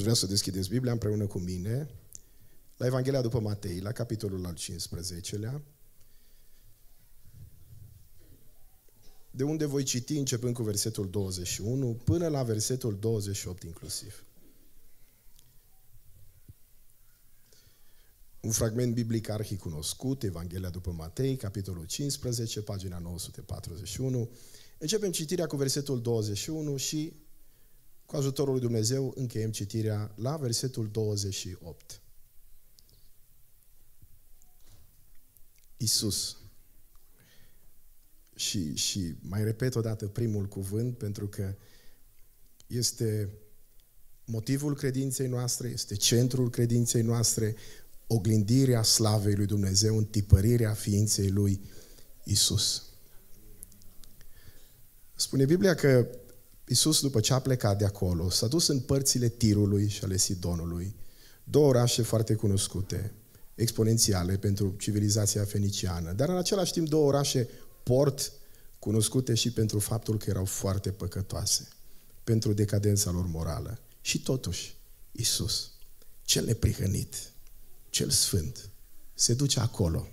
Aș vrea să deschideți Biblia împreună cu mine la Evanghelia după Matei, la capitolul al 15-lea, de unde voi citi începând cu versetul 21 până la versetul 28 inclusiv. Un fragment biblic arhicunoscut, Evanghelia după Matei, capitolul 15, pagina 941. Începem citirea cu versetul 21 și cu ajutorul lui Dumnezeu încheiem citirea la versetul 28. Isus. Și, și mai repet o dată primul cuvânt, pentru că este motivul credinței noastre, este centrul credinței noastre, oglindirea slavei lui Dumnezeu, întipărirea ființei lui Isus. Spune Biblia că Iisus, după ce a plecat de acolo, s-a dus în părțile Tirului și ale Sidonului, două orașe foarte cunoscute, exponențiale pentru civilizația feniciană, dar în același timp două orașe port cunoscute și pentru faptul că erau foarte păcătoase, pentru decadența lor morală. Și totuși, Isus, cel neprihănit, cel sfânt, se duce acolo,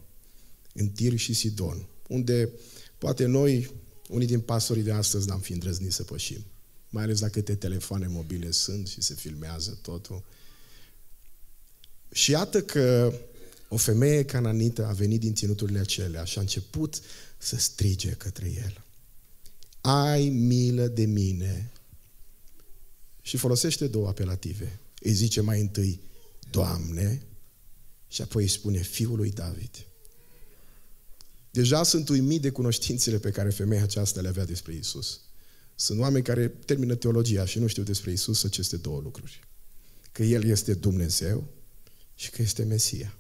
în Tir și Sidon, unde poate noi, unii din pastorii de astăzi, n-am fi îndrăznit să pășim mai ales dacă câte telefoane mobile sunt și se filmează totul. Și iată că o femeie cananită a venit din ținuturile acelea și a început să strige către el. Ai milă de mine! Și folosește două apelative. Îi zice mai întâi, Doamne, și apoi îi spune, Fiul lui David. Deja sunt uimit de cunoștințele pe care femeia aceasta le avea despre Isus. Sunt oameni care termină teologia și nu știu despre Isus aceste două lucruri. Că El este Dumnezeu și că este Mesia.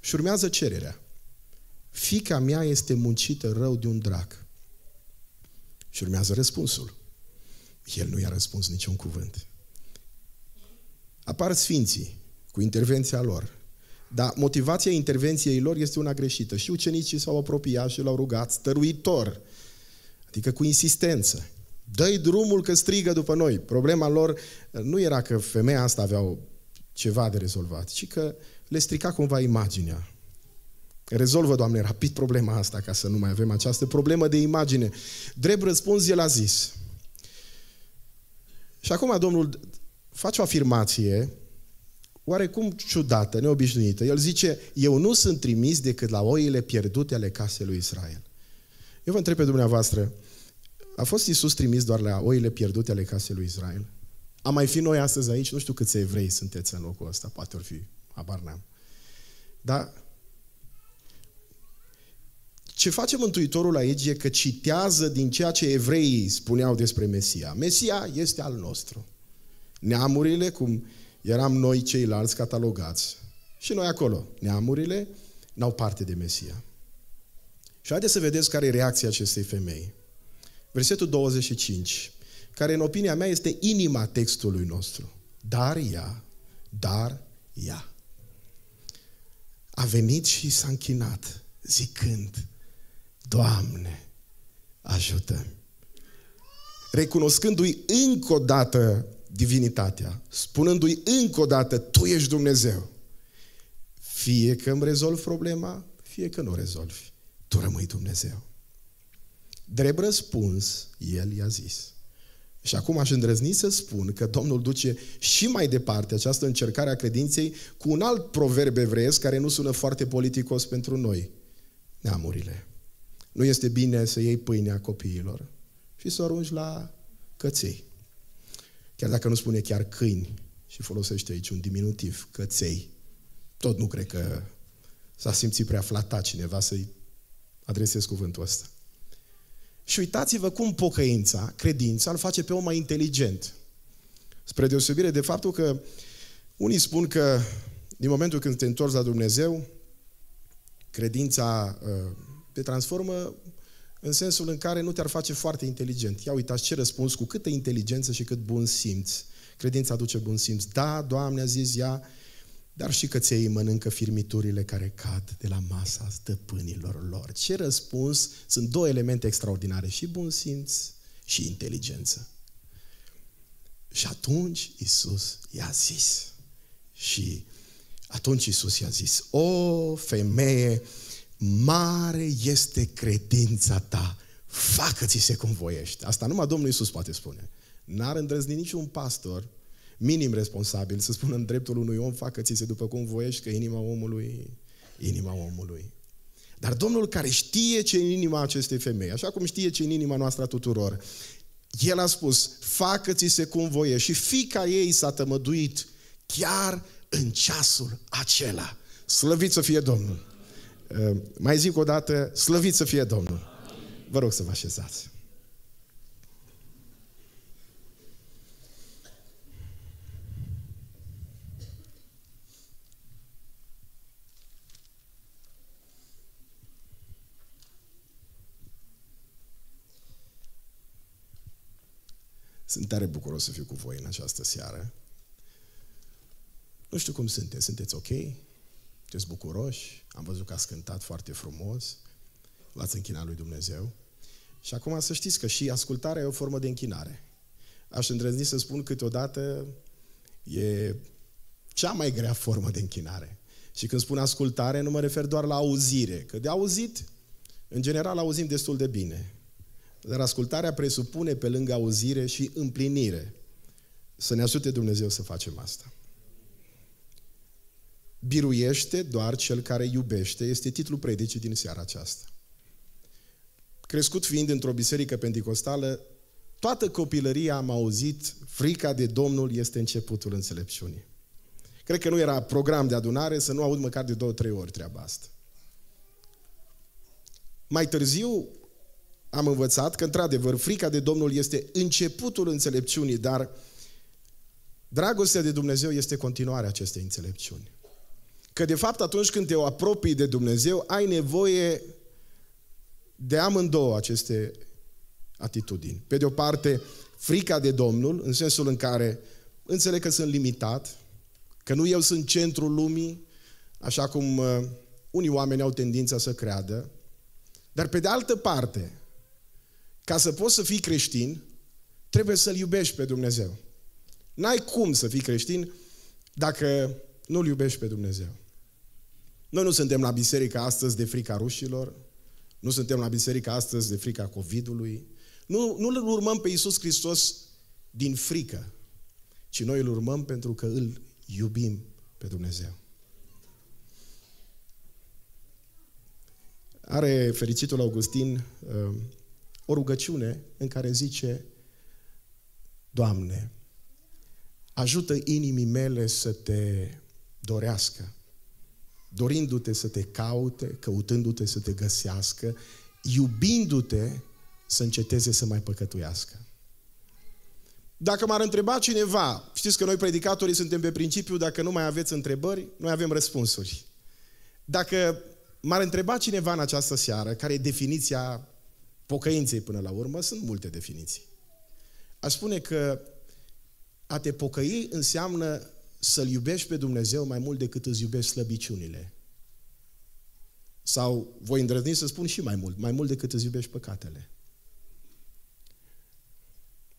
Și urmează cererea. Fica mea este muncită rău de un drac. Și urmează răspunsul. El nu i-a răspuns niciun cuvânt. Apar sfinții cu intervenția lor. Dar motivația intervenției lor este una greșită. Și ucenicii s-au apropiat și l-au rugat stăruitor Adică cu insistență. Dă-i drumul că strigă după noi. Problema lor eh, nu era că femeia asta avea ceva de rezolvat, ci că le strica cumva imaginea. Rezolvă, Doamne, rapid problema asta ca să nu mai avem această problemă de imagine. Drept răspuns, el a zis. Și acum Domnul face o afirmație oarecum ciudată, neobișnuită. El zice, eu nu sunt trimis decât la oile pierdute ale casei lui Israel. Eu vă întreb pe dumneavoastră, a fost Isus trimis doar la oile pierdute ale casei lui Israel? A mai fi noi astăzi aici, nu știu câți evrei sunteți în locul ăsta, poate ori fi, abar n-am. Dar ce face Mântuitorul aici e că citează din ceea ce evreii spuneau despre Mesia. Mesia este al nostru. Neamurile, cum eram noi ceilalți catalogați, și noi acolo, neamurile n-au parte de Mesia. Și haideți să vedeți care e reacția acestei femei. Versetul 25, care în opinia mea este inima textului nostru. Dar ea, dar ea a venit și s-a închinat, zicând, Doamne, ajută Recunoscându-i încă o dată divinitatea, spunându-i încă o dată, Tu ești Dumnezeu. Fie că îmi rezolvi problema, fie că nu o rezolvi tu rămâi Dumnezeu. Drept răspuns, el i-a zis. Și acum aș îndrăzni să spun că Domnul duce și mai departe această încercare a credinței cu un alt proverb evreiesc care nu sună foarte politicos pentru noi. Neamurile. Nu este bine să iei pâinea copiilor și să o arunci la căței. Chiar dacă nu spune chiar câini și folosește aici un diminutiv, căței. Tot nu cred că s-a simțit prea flatat cineva să-i adresez cuvântul ăsta. Și uitați-vă cum pocăința, credința, îl face pe om mai inteligent. Spre deosebire de faptul că unii spun că din momentul când te întorci la Dumnezeu, credința uh, te transformă în sensul în care nu te-ar face foarte inteligent. Ia uitați ce răspuns cu câtă inteligență și cât bun simț. Credința aduce bun simț. Da, Doamne, a zis ea, dar și căței mănâncă firmiturile care cad de la masa stăpânilor lor. Ce răspuns? Sunt două elemente extraordinare, și bun simț și inteligență. Și atunci Isus i-a zis. Și atunci Isus i-a zis, o femeie, mare este credința ta, facă-ți-se cum voiești. Asta numai Domnul Isus poate spune. N-ar îndrăzni niciun pastor minim responsabil, să spun în dreptul unui om, facă-ți-se după cum voiești, că inima omului, inima omului. Dar Domnul care știe ce în inima acestei femei, așa cum știe ce în inima noastră a tuturor, el a spus, facă-ți-se cum voie. Și fica ei s-a tămăduit chiar în ceasul acela. Slăvit să fie Domnul! Mai zic o dată, slăvit să fie Domnul! Vă rog să vă așezați. Sunt tare bucuros să fiu cu voi în această seară. Nu știu cum sunteți. Sunteți ok? Sunteți bucuroși? Am văzut că ați cântat foarte frumos. L-ați închinat lui Dumnezeu. Și acum să știți că și ascultarea e o formă de închinare. Aș îndrăzni să spun câteodată e cea mai grea formă de închinare. Și când spun ascultare, nu mă refer doar la auzire, că de auzit, în general, auzim destul de bine. Dar ascultarea presupune pe lângă auzire și împlinire. Să ne ajute Dumnezeu să facem asta. Biruiește doar cel care iubește este titlul predicii din seara aceasta. Crescut fiind într-o biserică pentecostală, toată copilăria am auzit frica de Domnul este începutul înțelepciunii. Cred că nu era program de adunare să nu aud măcar de două, trei ori treaba asta. Mai târziu, am învățat că, într-adevăr, frica de Domnul este începutul înțelepciunii, dar dragostea de Dumnezeu este continuarea acestei înțelepciuni. Că, de fapt, atunci când te apropii de Dumnezeu, ai nevoie de amândouă aceste atitudini. Pe de o parte, frica de Domnul, în sensul în care înțeleg că sunt limitat, că nu eu sunt centrul lumii, așa cum uh, unii oameni au tendința să creadă, dar pe de altă parte, ca să poți să fii creștin, trebuie să-L iubești pe Dumnezeu. N-ai cum să fii creștin dacă nu-L iubești pe Dumnezeu. Noi nu suntem la biserică astăzi de frica rușilor, nu suntem la biserică astăzi de frica COVID-ului, nu, nu îl urmăm pe Iisus Hristos din frică, ci noi îl urmăm pentru că îl iubim pe Dumnezeu. Are fericitul Augustin uh, o rugăciune în care zice, Doamne, ajută inimii mele să te dorească, dorindu-te să te caute, căutându-te să te găsească, iubindu-te să înceteze să mai păcătuiască. Dacă m-ar întreba cineva, știți că noi predicatorii suntem pe principiu, dacă nu mai aveți întrebări, noi avem răspunsuri. Dacă m-ar întreba cineva în această seară care e definiția pocăinței până la urmă, sunt multe definiții. A spune că a te pocăi înseamnă să-L iubești pe Dumnezeu mai mult decât îți iubești slăbiciunile. Sau voi îndrăzni să spun și mai mult, mai mult decât îți iubești păcatele.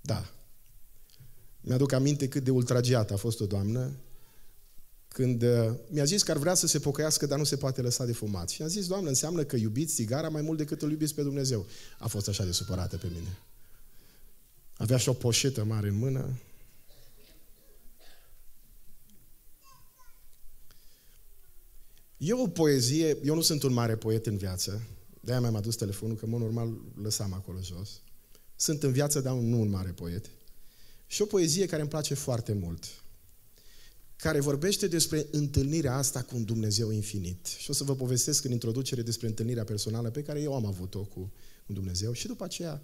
Da. Mi-aduc aminte cât de ultragiat a fost o doamnă când uh, mi-a zis că ar vrea să se pocăiască, dar nu se poate lăsa de fumat. Și am zis, Doamne, înseamnă că iubiți țigara mai mult decât îl iubiți pe Dumnezeu. A fost așa de supărată pe mine. Avea și o poșetă mare în mână. Eu o poezie, eu nu sunt un mare poet în viață, de-aia mi-am adus telefonul, că, mă normal, lăsam acolo jos. Sunt în viață, dar nu un mare poet. Și o poezie care îmi place foarte mult – care vorbește despre întâlnirea asta cu un Dumnezeu infinit. Și o să vă povestesc în introducere despre întâlnirea personală pe care eu am avut-o cu Dumnezeu și după aceea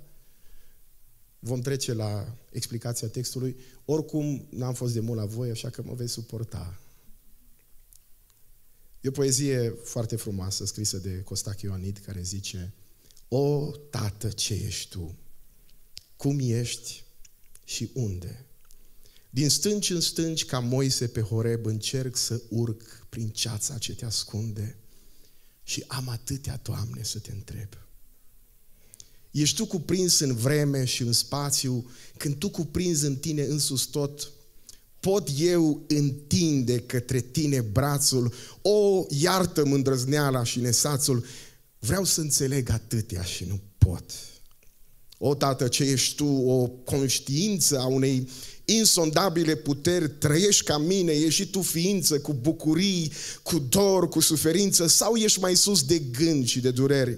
vom trece la explicația textului. Oricum, n-am fost de mult la voi, așa că mă veți suporta. E o poezie foarte frumoasă, scrisă de Costache Ioanid, care zice O, Tată, ce ești Tu? Cum ești și unde? Din stânci în stânci, ca Moise pe Horeb, încerc să urc prin ceața ce te ascunde și am atâtea, Doamne, să te întreb. Ești tu cuprins în vreme și în spațiu, când tu cuprinzi în tine însus tot, pot eu întinde către tine brațul, o, iartă-mi îndrăzneala și nesațul, vreau să înțeleg atâtea și nu pot. O Odată ce ești tu o conștiință a unei insondabile puteri, trăiești ca mine, ești și tu ființă, cu bucurii, cu dor, cu suferință, sau ești mai sus de gând și de dureri?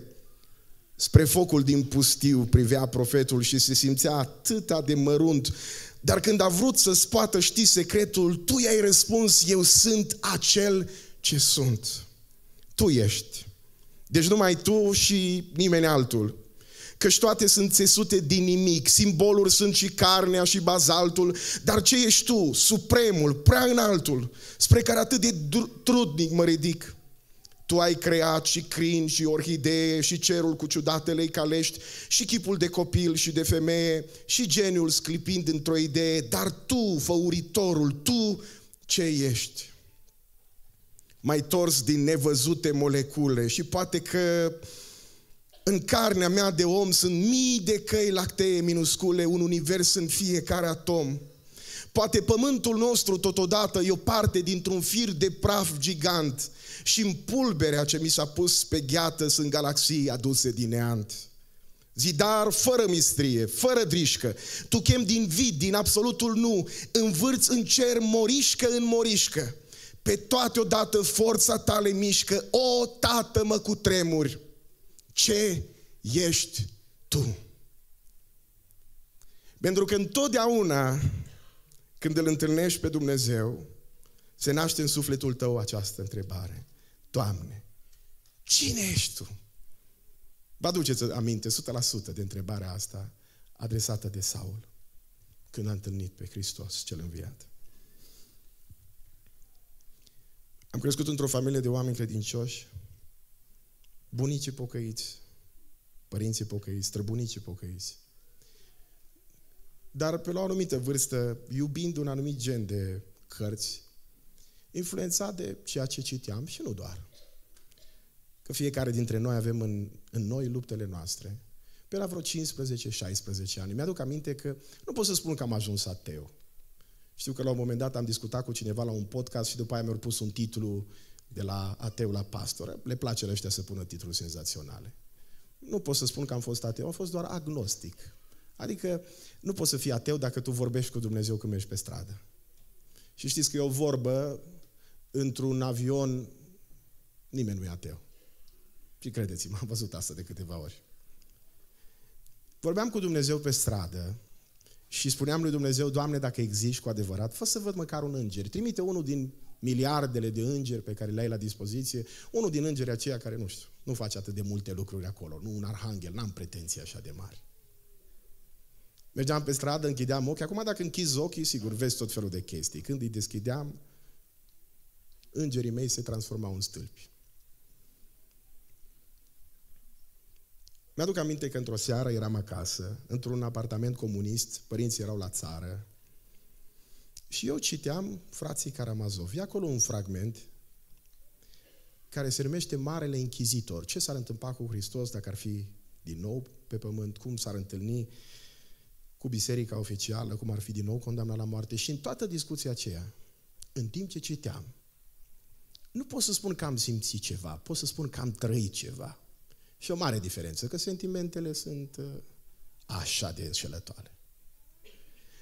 Spre focul din pustiu privea profetul și se simțea atâta de mărunt, dar când a vrut să spoată, știi secretul, tu i-ai răspuns, eu sunt acel ce sunt. Tu ești. Deci numai tu și nimeni altul căci toate sunt țesute din nimic, simboluri sunt și carnea și bazaltul, dar ce ești tu, supremul, prea înaltul, spre care atât de trudnic mă ridic? Tu ai creat și crin și orhidee și cerul cu ciudatele calești și chipul de copil și de femeie și geniul sclipind într-o idee, dar tu, făuritorul, tu ce ești? Mai tors din nevăzute molecule și poate că în carnea mea de om sunt mii de căi lactee minuscule, un univers în fiecare atom. Poate pământul nostru totodată e o parte dintr-un fir de praf gigant și în pulberea ce mi s-a pus pe gheată sunt galaxii aduse din neant. Zidar fără mistrie, fără drișcă, tu chem din vid, din absolutul nu, învârți în cer morișcă în morișcă. Pe toate odată forța ta le mișcă, o tată mă cu tremuri ce ești tu. Pentru că întotdeauna când îl întâlnești pe Dumnezeu, se naște în sufletul tău această întrebare. Doamne, cine ești Tu? Vă aduceți aminte 100% de întrebarea asta adresată de Saul când a întâlnit pe Hristos cel înviat. Am crescut într-o familie de oameni credincioși bunicii pocăiți, părinții pocăiți, străbunicii pocăiți. Dar pe la o anumită vârstă, iubind un anumit gen de cărți, influențat de ceea ce citeam și nu doar. Că fiecare dintre noi avem în, în noi luptele noastre. Pe la vreo 15-16 ani. Mi-aduc aminte că nu pot să spun că am ajuns ateu. Știu că la un moment dat am discutat cu cineva la un podcast și după aia mi-au pus un titlu de la ateu la pastor, le place la ăștia să pună titluri senzaționale. Nu pot să spun că am fost ateu, am fost doar agnostic. Adică nu poți să fii ateu dacă tu vorbești cu Dumnezeu când mergi pe stradă. Și știți că e o vorbă într-un avion, nimeni nu e ateu. Și credeți-mă, am văzut asta de câteva ori. Vorbeam cu Dumnezeu pe stradă și spuneam lui Dumnezeu, Doamne, dacă existi cu adevărat, fă să văd măcar un înger. Trimite unul din miliardele de îngeri pe care le ai la dispoziție, unul din îngerii aceia care, nu știu, nu face atât de multe lucruri acolo, nu un arhanghel, n-am pretenții așa de mari. Mergeam pe stradă, închideam ochii. Acum dacă închizi ochii, sigur, vezi tot felul de chestii. Când îi deschideam, îngerii mei se transformau în stâlpi. Mi-aduc aminte că într-o seară eram acasă, într-un apartament comunist, părinții erau la țară, și eu citeam frații Karamazov. E acolo un fragment care se numește Marele Închizitor. Ce s-ar întâmpla cu Hristos dacă ar fi din nou pe pământ? Cum s-ar întâlni cu biserica oficială? Cum ar fi din nou condamnat la moarte? Și în toată discuția aceea, în timp ce citeam, nu pot să spun că am simțit ceva, pot să spun că am trăit ceva. Și o mare diferență, că sentimentele sunt uh, așa de înșelătoare.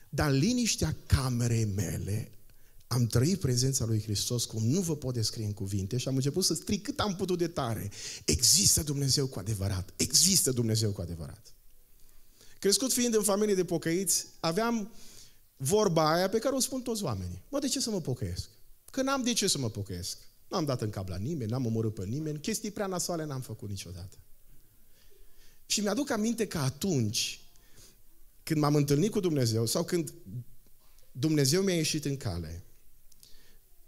Dar liniștea camerei mele am trăit prezența lui Hristos cum nu vă pot descrie în cuvinte și am început să stric cât am putut de tare. Există Dumnezeu cu adevărat. Există Dumnezeu cu adevărat. Crescut fiind în familie de pocăiți, aveam vorba aia pe care o spun toți oamenii. Mă, de ce să mă pocăiesc? Că n-am de ce să mă pocăiesc. N-am dat în cap la nimeni, n-am omorât pe nimeni, chestii prea nasoale n-am făcut niciodată. Și mi-aduc aminte că atunci când m-am întâlnit cu Dumnezeu sau când Dumnezeu mi-a ieșit în cale,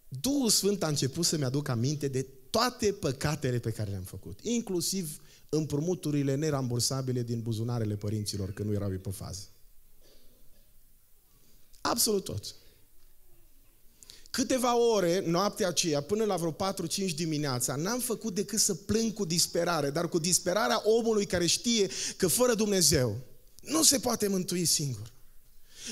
Duhul Sfânt a început să-mi aduc aminte de toate păcatele pe care le-am făcut, inclusiv împrumuturile nerambursabile din buzunarele părinților când nu erau pe fază. Absolut tot. Câteva ore, noaptea aceea, până la vreo 4-5 dimineața, n-am făcut decât să plâng cu disperare, dar cu disperarea omului care știe că fără Dumnezeu nu se poate mântui singur.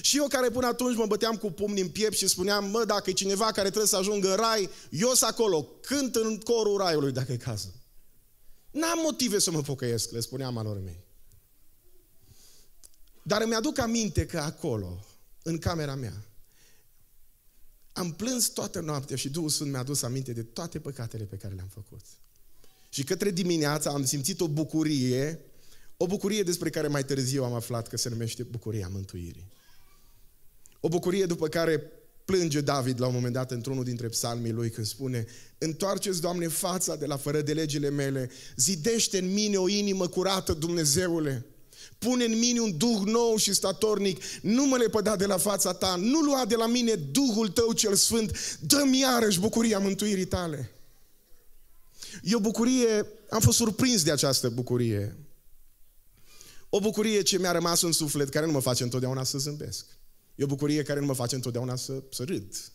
Și eu care până atunci mă băteam cu pumni în piept și spuneam, mă, dacă e cineva care trebuie să ajungă în rai, eu sunt acolo, cânt în corul raiului, dacă e cazul. N-am motive să mă pocăiesc, le spuneam alor mei. Dar îmi aduc aminte că acolo, în camera mea, am plâns toată noaptea și Duhul Sfânt mi-a adus aminte de toate păcatele pe care le-am făcut. Și către dimineața am simțit o bucurie o bucurie despre care mai târziu am aflat că se numește bucuria mântuirii. O bucurie după care plânge David la un moment dat într-unul dintre psalmii lui când spune Întoarceți, Doamne, fața de la fără de legile mele, zidește în mine o inimă curată, Dumnezeule. Pune în mine un duh nou și statornic, nu mă lepăda de la fața ta, nu lua de la mine Duhul tău cel sfânt, dă-mi iarăși bucuria mântuirii tale. E o bucurie, am fost surprins de această bucurie. O bucurie ce mi-a rămas în suflet, care nu mă face întotdeauna să zâmbesc. E o bucurie care nu mă face întotdeauna să, să râd.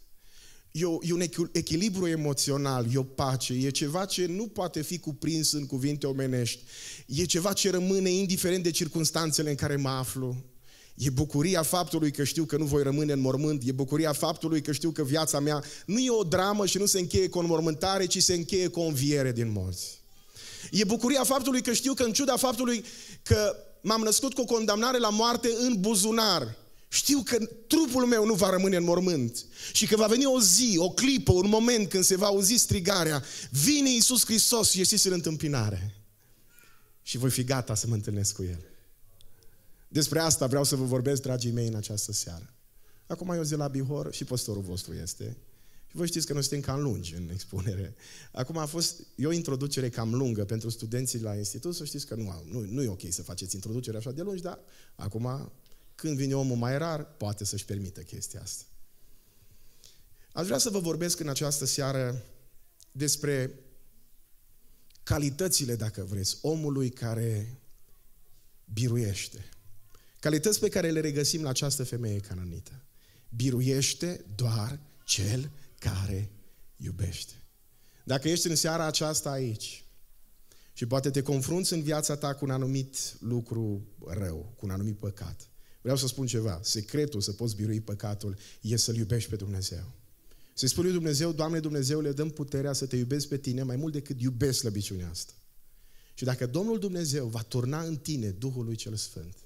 E, o, e un echilibru emoțional, e o pace, e ceva ce nu poate fi cuprins în cuvinte omenești. E ceva ce rămâne indiferent de circunstanțele în care mă aflu. E bucuria faptului că știu că nu voi rămâne în mormânt, e bucuria faptului că știu că viața mea nu e o dramă și nu se încheie cu înmormântare, ci se încheie cu o înviere din morți. E bucuria faptului că știu că în ciuda faptului că m-am născut cu o condamnare la moarte în buzunar. Știu că trupul meu nu va rămâne în mormânt și că va veni o zi, o clipă, un moment când se va auzi strigarea Vine Iisus Hristos și ieșiți în întâmpinare. Și voi fi gata să mă întâlnesc cu El. Despre asta vreau să vă vorbesc, dragii mei, în această seară. Acum e o zi la Bihor și păstorul vostru este și voi știți că noi suntem cam lungi în expunere. Acum a fost, e o introducere cam lungă pentru studenții la institut, să știți că nu, nu, nu e ok să faceți introducere așa de lungi, dar acum, când vine omul mai rar, poate să-și permită chestia asta. Aș vrea să vă vorbesc în această seară despre calitățile, dacă vreți, omului care biruiește. Calități pe care le regăsim la această femeie cananită. Biruiește doar cel care iubește. Dacă ești în seara aceasta aici și poate te confrunți în viața ta cu un anumit lucru rău, cu un anumit păcat, vreau să spun ceva. Secretul să poți birui păcatul e să-L iubești pe Dumnezeu. Să-i spui lui Dumnezeu, Doamne le dăm puterea să te iubesc pe tine mai mult decât iubesc slăbiciunea asta. Și dacă Domnul Dumnezeu va turna în tine Duhul lui Cel Sfânt,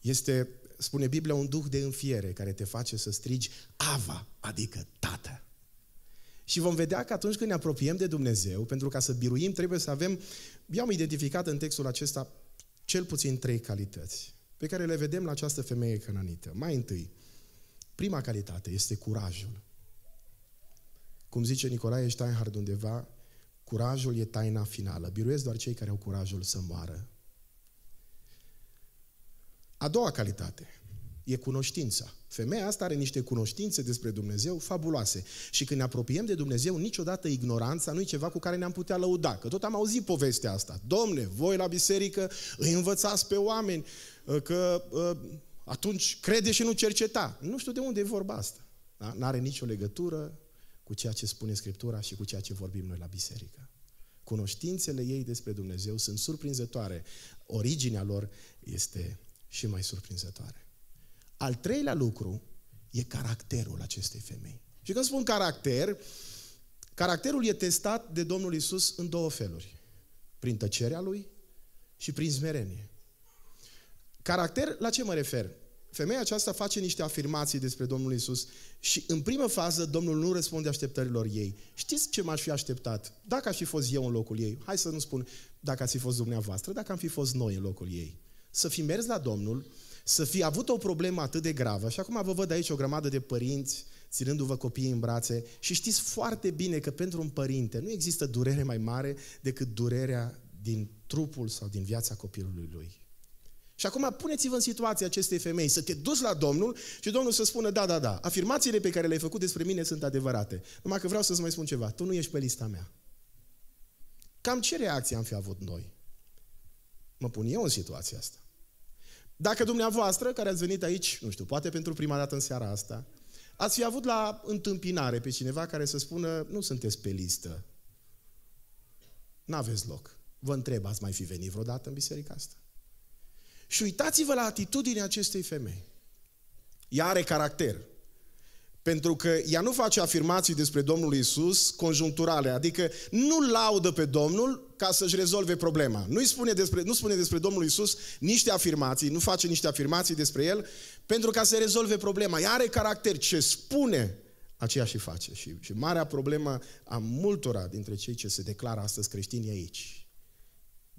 este spune Biblia, un duh de înfiere care te face să strigi Ava, adică Tată. Și vom vedea că atunci când ne apropiem de Dumnezeu, pentru ca să biruim, trebuie să avem, eu am identificat în textul acesta cel puțin trei calități pe care le vedem la această femeie cananită. Mai întâi, prima calitate este curajul. Cum zice Nicolae Steinhardt undeva, curajul e taina finală. Biruiesc doar cei care au curajul să moară a doua calitate e cunoștința. Femeia asta are niște cunoștințe despre Dumnezeu fabuloase. Și când ne apropiem de Dumnezeu, niciodată ignoranța nu e ceva cu care ne-am putea lăuda. Că tot am auzit povestea asta. Domne, voi la biserică îi învățați pe oameni uh, că uh, atunci crede și nu cerceta. Nu știu de unde e vorba asta. Da? N-are nicio legătură cu ceea ce spune Scriptura și cu ceea ce vorbim noi la biserică. Cunoștințele ei despre Dumnezeu sunt surprinzătoare. Originea lor este și mai surprinzătoare. Al treilea lucru e caracterul acestei femei. Și când spun caracter, caracterul e testat de Domnul Isus în două feluri. Prin tăcerea lui și prin smerenie. Caracter, la ce mă refer? Femeia aceasta face niște afirmații despre Domnul Isus și în primă fază Domnul nu răspunde așteptărilor ei. Știți ce m-aș fi așteptat? Dacă aș fi fost eu în locul ei, hai să nu spun dacă ați fi fost dumneavoastră, dacă am fi fost noi în locul ei să fi mers la Domnul, să fi avut o problemă atât de gravă. Și acum vă văd aici o grămadă de părinți ținându-vă copiii în brațe și știți foarte bine că pentru un părinte nu există durere mai mare decât durerea din trupul sau din viața copilului lui. Și acum puneți-vă în situația acestei femei, să te duci la Domnul și Domnul să spună, da, da, da, afirmațiile pe care le-ai făcut despre mine sunt adevărate. Numai că vreau să-ți mai spun ceva, tu nu ești pe lista mea. Cam ce reacție am fi avut noi? mă pun eu în situația asta. Dacă dumneavoastră, care ați venit aici, nu știu, poate pentru prima dată în seara asta, ați fi avut la întâmpinare pe cineva care să spună, nu sunteți pe listă, n-aveți loc. Vă întreb, ați mai fi venit vreodată în biserica asta? Și uitați-vă la atitudinea acestei femei. Ea are caracter. Pentru că ea nu face afirmații despre Domnul Isus conjuncturale, adică nu laudă pe Domnul ca să-și rezolve problema. Nu, spune despre, nu spune despre Domnul Isus niște afirmații, nu face niște afirmații despre El pentru ca să rezolve problema. Ea are caracter ce spune, aceea și face. Și, și marea problemă a multora dintre cei ce se declară astăzi creștini aici.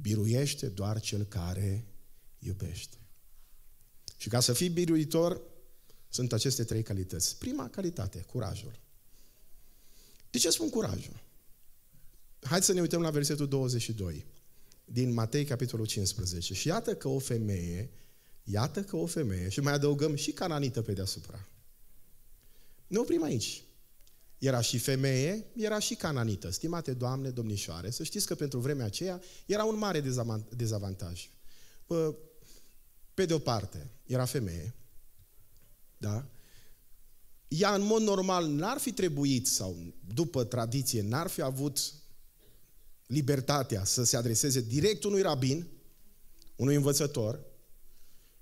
Biruiește doar cel care iubește. Și ca să fii biruitor, sunt aceste trei calități. Prima calitate, curajul. De ce spun curajul? Hai să ne uităm la versetul 22 din Matei, capitolul 15. Și iată că o femeie, iată că o femeie, și mai adăugăm și cananită pe deasupra. Ne oprim aici. Era și femeie, era și cananită. Stimate doamne, domnișoare, să știți că pentru vremea aceea era un mare dezavantaj. Pe de o parte, era femeie, da? Ea, în mod normal, n-ar fi trebuit, sau după tradiție, n-ar fi avut libertatea să se adreseze direct unui rabin, unui învățător,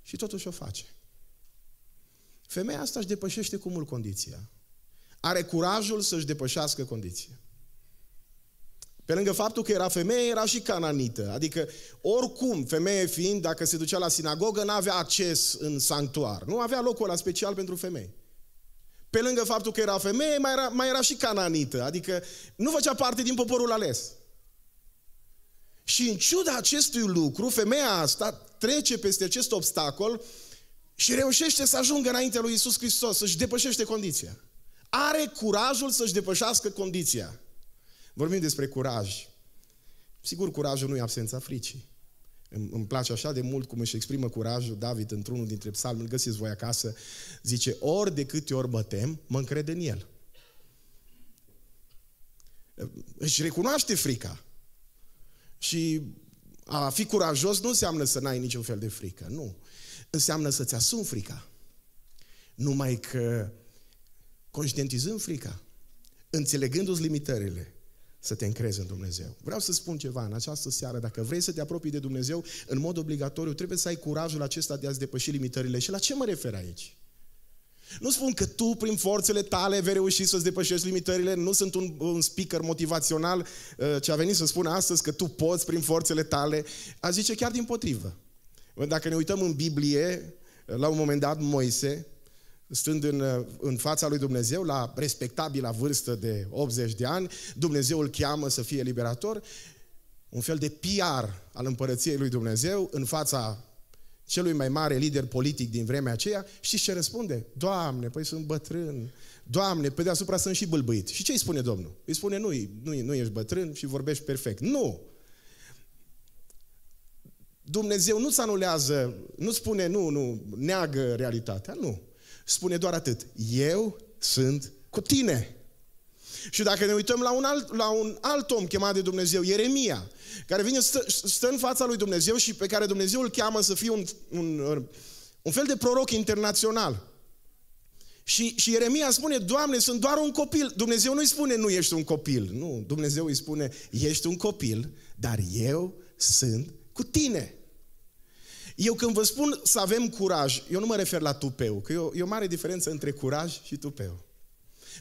și totuși o face. Femeia asta își depășește cu mult condiția. Are curajul să-și depășească condiția. Pe lângă faptul că era femeie, era și cananită. Adică, oricum, femeie fiind, dacă se ducea la sinagogă, nu avea acces în sanctuar. Nu avea locul ăla special pentru femei. Pe lângă faptul că era femeie, mai era, mai era și cananită. Adică, nu făcea parte din poporul ales. Și în ciuda acestui lucru, femeia asta trece peste acest obstacol și reușește să ajungă înaintea lui Isus Hristos, să-și depășește condiția. Are curajul să-și depășească condiția. Vorbim despre curaj. Sigur, curajul nu e absența fricii. Îmi, place așa de mult cum își exprimă curajul David într-unul dintre psalmi, îl găsiți voi acasă, zice, ori de câte ori bătem, mă încred în el. Își recunoaște frica. Și a fi curajos nu înseamnă să n-ai niciun fel de frică, nu. Înseamnă să-ți asumi frica. Numai că conștientizând frica, înțelegându-ți limitările, să te încrezi în Dumnezeu. Vreau să spun ceva în această seară. Dacă vrei să te apropii de Dumnezeu, în mod obligatoriu trebuie să ai curajul acesta de a-ți depăși limitările. Și la ce mă refer aici? Nu spun că tu, prin forțele tale, vei reuși să-ți depășești limitările. Nu sunt un, un speaker motivațional uh, ce a venit să spună astăzi că tu poți prin forțele tale. A zice chiar din potrivă. Dacă ne uităm în Biblie, uh, la un moment dat, Moise, stând în, în fața lui Dumnezeu, la respectabila vârstă de 80 de ani, Dumnezeu îl cheamă să fie liberator, un fel de PR al împărăției lui Dumnezeu în fața celui mai mare lider politic din vremea aceea, știți ce răspunde? Doamne, păi sunt bătrân. Doamne, pe deasupra sunt și bâlbâit. Și ce îi spune Domnul? Îi spune, nu, nu, nu ești bătrân și vorbești perfect. Nu! Dumnezeu nu-ți anulează, nu spune, nu, nu, neagă realitatea, nu spune doar atât. Eu sunt cu tine. Și dacă ne uităm la un alt, la un alt om chemat de Dumnezeu, Ieremia, care vine, stă, stă în fața lui Dumnezeu și pe care Dumnezeu îl cheamă să fie un, un, un fel de proroc internațional. Și, și Ieremia spune, Doamne, sunt doar un copil. Dumnezeu nu îi spune, nu ești un copil. Nu, Dumnezeu îi spune, ești un copil, dar eu sunt cu tine. Eu când vă spun să avem curaj, eu nu mă refer la tupeu, că e o, e o mare diferență între curaj și tupeu.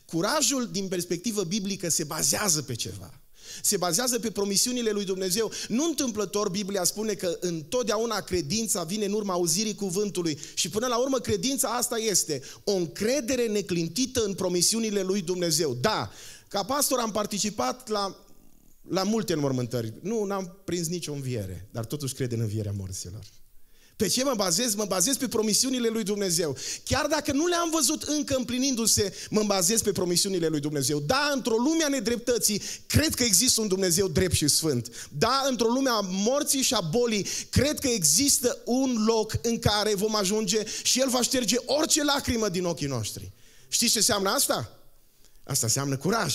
Curajul, din perspectivă biblică, se bazează pe ceva. Se bazează pe promisiunile lui Dumnezeu. Nu întâmplător Biblia spune că întotdeauna credința vine în urma auzirii cuvântului și până la urmă credința asta este o încredere neclintită în promisiunile lui Dumnezeu. Da, ca pastor am participat la, la multe înmormântări. Nu, n-am prins nicio înviere, dar totuși cred în învierea morților. Pe ce mă bazez? Mă bazez pe promisiunile lui Dumnezeu. Chiar dacă nu le-am văzut încă împlinindu-se, mă bazez pe promisiunile lui Dumnezeu. Da, într-o lume a nedreptății, cred că există un Dumnezeu drept și sfânt. Da, într-o lume a morții și a bolii, cred că există un loc în care vom ajunge și El va șterge orice lacrimă din ochii noștri. Știți ce înseamnă asta? Asta înseamnă curaj.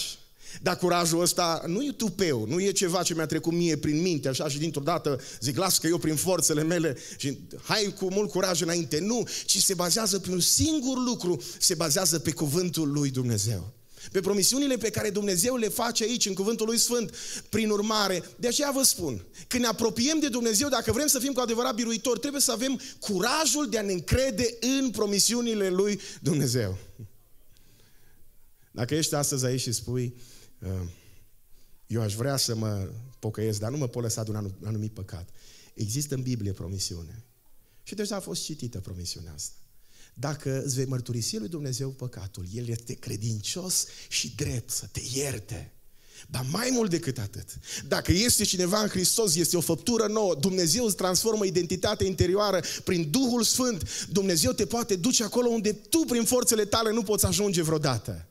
Dar curajul ăsta nu e tupeu, nu e ceva ce mi-a trecut mie prin minte, așa și dintr-o dată zic, las că eu prin forțele mele și hai cu mult curaj înainte. Nu, ci se bazează pe un singur lucru, se bazează pe cuvântul lui Dumnezeu. Pe promisiunile pe care Dumnezeu le face aici, în cuvântul lui Sfânt, prin urmare. De aceea vă spun, când ne apropiem de Dumnezeu, dacă vrem să fim cu adevărat biruitori, trebuie să avem curajul de a ne încrede în promisiunile lui Dumnezeu. Dacă ești astăzi aici și spui, eu aș vrea să mă pocăiesc, dar nu mă pot lăsa de un anumit păcat. Există în Biblie promisiune. Și deja a fost citită promisiunea asta. Dacă îți vei mărturisi lui Dumnezeu păcatul, El este credincios și drept să te ierte. Dar mai mult decât atât, dacă este cineva în Hristos, este o făptură nouă, Dumnezeu îți transformă identitatea interioară prin Duhul Sfânt, Dumnezeu te poate duce acolo unde tu prin forțele tale nu poți ajunge vreodată.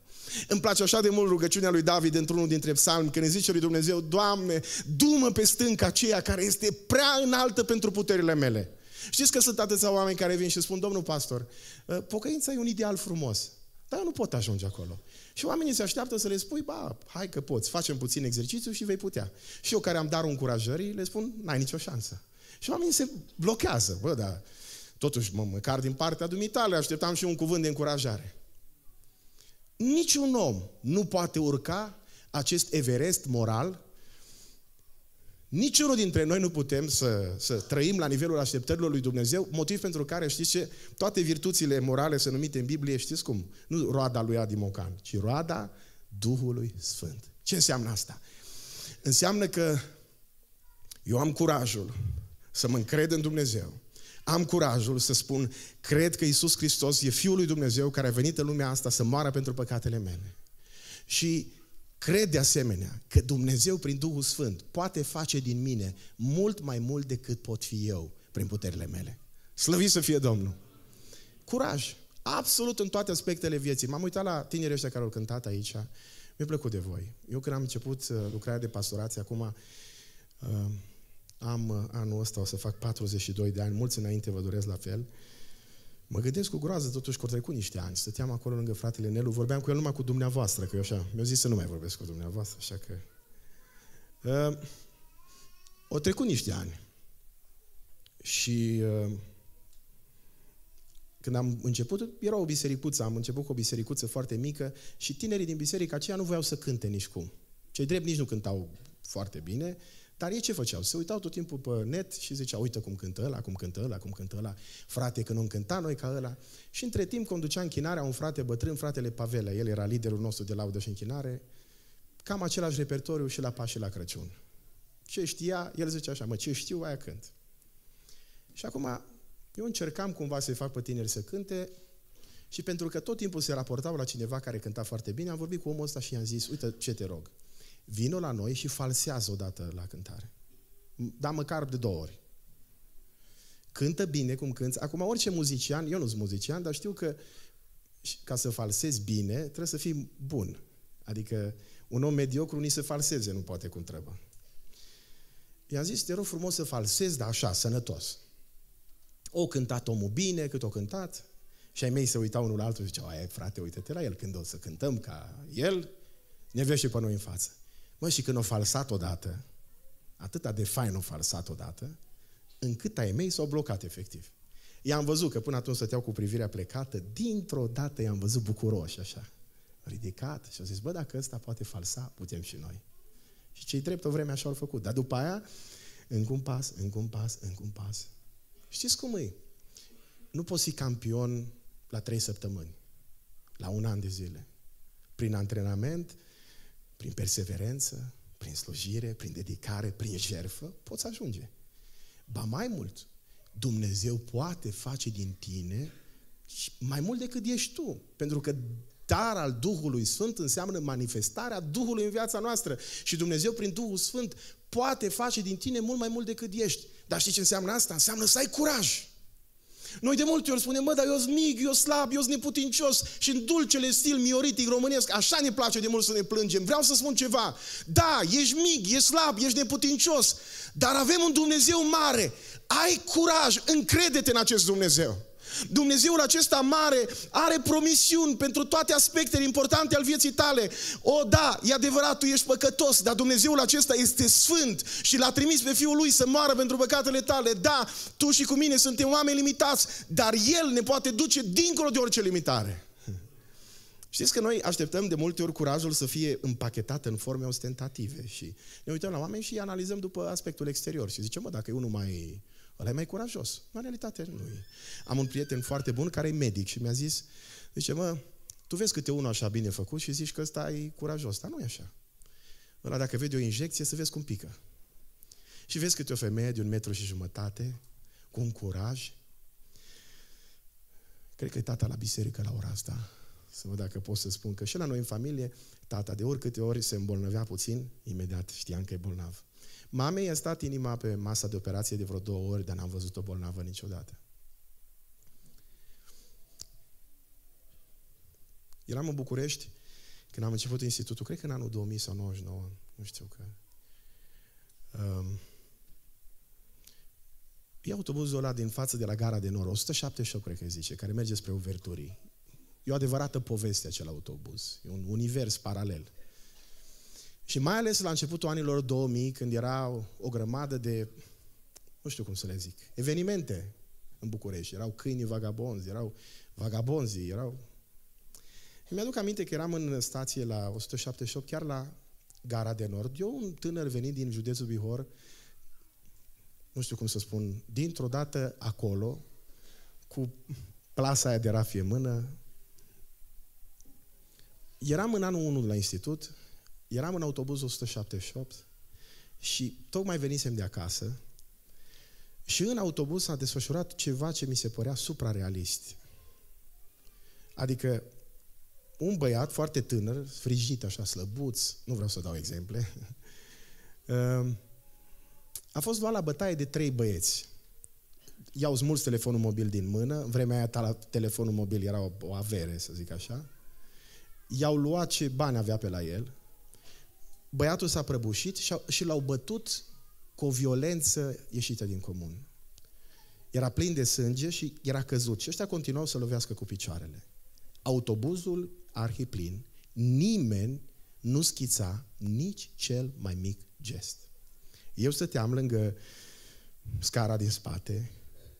Îmi place așa de mult rugăciunea lui David într-unul dintre psalmi, când îi zice lui Dumnezeu, Doamne, dumă pe stânca aceea care este prea înaltă pentru puterile mele. Știți că sunt atâția oameni care vin și spun, domnul pastor, ă, pocăința e un ideal frumos, dar eu nu pot ajunge acolo. Și oamenii se așteaptă să le spui, ba, hai că poți, facem puțin exercițiu și vei putea. Și eu care am darul încurajării, le spun, n-ai nicio șansă. Și oamenii se blochează, bă, dar totuși, mă, măcar din partea dumitale, așteptam și un cuvânt de încurajare. Niciun om nu poate urca acest Everest moral. Niciunul dintre noi nu putem să, să trăim la nivelul așteptărilor lui Dumnezeu, motiv pentru care, știți ce, toate virtuțile morale sunt numite în Biblie, știți cum? Nu roada lui Adi Mocan, ci roada Duhului Sfânt. Ce înseamnă asta? Înseamnă că eu am curajul să mă încred în Dumnezeu, am curajul să spun, cred că Isus Hristos e Fiul lui Dumnezeu care a venit în lumea asta să moară pentru păcatele mele. Și cred de asemenea că Dumnezeu prin Duhul Sfânt poate face din mine mult mai mult decât pot fi eu prin puterile mele. Slăvi să fie Domnul! Curaj! Absolut în toate aspectele vieții. M-am uitat la tinerii ăștia care au cântat aici. Mi-a plăcut de voi. Eu când am început uh, lucrarea de pastorație, acum uh, am uh, anul ăsta, o să fac 42 de ani, mulți înainte vă doresc la fel. Mă gândesc cu groază, totuși, că au trecut niște ani. Stăteam acolo lângă fratele Nelu, vorbeam cu el numai cu dumneavoastră, că eu așa, mi-au zis să nu mai vorbesc cu dumneavoastră, așa că... Uh, o trecut niște ani. Și uh, când am început, era o bisericuță, am început cu o bisericuță foarte mică și tinerii din biserica aceea nu voiau să cânte nici cum. Cei drept nici nu cântau foarte bine, dar ei ce făceau? Se uitau tot timpul pe net și ziceau, uite cum cântă ăla, cum cântă ăla, cum cântă ăla, frate, că nu cânta noi ca ăla. Și între timp conducea închinarea un frate bătrân, fratele Pavela, el era liderul nostru de laudă și închinare, cam același repertoriu și la Paș și la Crăciun. Ce știa, el zice așa, mă, ce știu, aia cânt. Și acum, eu încercam cumva să-i fac pe tineri să cânte, și pentru că tot timpul se raportau la cineva care cânta foarte bine, am vorbit cu omul ăsta și i-am zis, uite ce te rog, vină la noi și falsează odată la cântare. Dar măcar de două ori. Cântă bine cum cânți. Acum, orice muzician, eu nu sunt muzician, dar știu că ca să falsezi bine, trebuie să fii bun. Adică un om mediocru nici să falseze nu poate cum trebuie. i am zis, te rog frumos să falsezi, dar așa, sănătos. O cântat omul bine, cât o cântat, și ai mei se uitau unul la altul și ziceau, aia frate, uite-te la el, când o să cântăm ca el, ne vește pe noi în față. Mă, și când o falsat odată, atâta de fain o falsat odată, încât ai mei s-au blocat efectiv. I-am văzut că până atunci stăteau cu privirea plecată, dintr-o dată i-am văzut bucuroși așa, ridicat și au zis, bă, dacă ăsta poate falsa, putem și noi. Și cei drept o vreme așa au făcut. Dar după aia, în un pas, în un pas, în un pas. Știți cum e? Nu poți fi campion la trei săptămâni, la un an de zile. Prin antrenament, prin perseverență, prin slujire, prin dedicare, prin jerfă, poți ajunge. Ba mai mult, Dumnezeu poate face din tine mai mult decât ești tu. Pentru că dar al Duhului Sfânt înseamnă manifestarea Duhului în viața noastră. Și Dumnezeu prin Duhul Sfânt poate face din tine mult mai mult decât ești. Dar știi ce înseamnă asta? Înseamnă să ai curaj. Noi de multe ori spunem, mă, dar eu sunt mic, eu slab, eu sunt neputincios și în dulcele stil mioritic românesc, așa ne place de mult să ne plângem. Vreau să spun ceva. Da, ești mic, ești slab, ești neputincios, dar avem un Dumnezeu mare. Ai curaj, încrede-te în acest Dumnezeu. Dumnezeul acesta mare are promisiuni pentru toate aspectele importante al vieții tale. O, da, e adevărat, tu ești păcătos, dar Dumnezeul acesta este sfânt și l-a trimis pe Fiul Lui să moară pentru păcatele tale. Da, tu și cu mine suntem oameni limitați, dar El ne poate duce dincolo de orice limitare. Știți că noi așteptăm de multe ori curajul să fie împachetat în forme ostentative și ne uităm la oameni și analizăm după aspectul exterior și zicem, mă, dacă e unul mai Ăla e mai curajos. În realitate nu e. Am un prieten foarte bun care e medic și mi-a zis, zice, mă, tu vezi câte unul așa bine făcut și zici că ăsta e curajos. Dar nu e așa. Ăla dacă vede o injecție, să vezi cum pică. Și vezi câte o femeie de un metru și jumătate, cu un curaj. Cred că e tata la biserică la ora asta. Să văd dacă pot să spun că și la noi în familie, tata de oricâte ori se îmbolnăvea puțin, imediat știam că e bolnav. Mamei a stat inima pe masa de operație de vreo două ori, dar n-am văzut-o bolnavă niciodată. Eram în București când am început institutul, cred că în anul 2000 sau 99, nu știu că... Um, e autobuzul ăla din față de la gara de nord, 178 cred că zice, care merge spre Uverturii. E o adevărată poveste acel autobuz, e un univers paralel. Și mai ales la începutul anilor 2000, când era o grămadă de, nu știu cum să le zic, evenimente în București. Erau câinii vagabonzi, erau vagabonzi, erau... Mi-aduc aminte că eram în stație la 178, chiar la Gara de Nord. Eu, un tânăr venit din județul Bihor, nu știu cum să spun, dintr-o dată acolo, cu plasa aia de rafie în mână, eram în anul 1 la institut eram în autobuz 178 și tocmai venisem de acasă și în autobuz s-a desfășurat ceva ce mi se părea suprarealist. Adică un băiat foarte tânăr, frigit așa, slăbuț, nu vreau să dau exemple, um, a fost luat la bătaie de trei băieți. I-au smuls telefonul mobil din mână, în vremea aia telefonul mobil era o, o avere, să zic așa. I-au luat ce bani avea pe la el, Băiatul s-a prăbușit și l-au bătut cu o violență ieșită din comun. Era plin de sânge și era căzut. Și ăștia continuau să lovească cu picioarele. Autobuzul arhiplin, nimeni nu schița nici cel mai mic gest. Eu stăteam lângă scara din spate.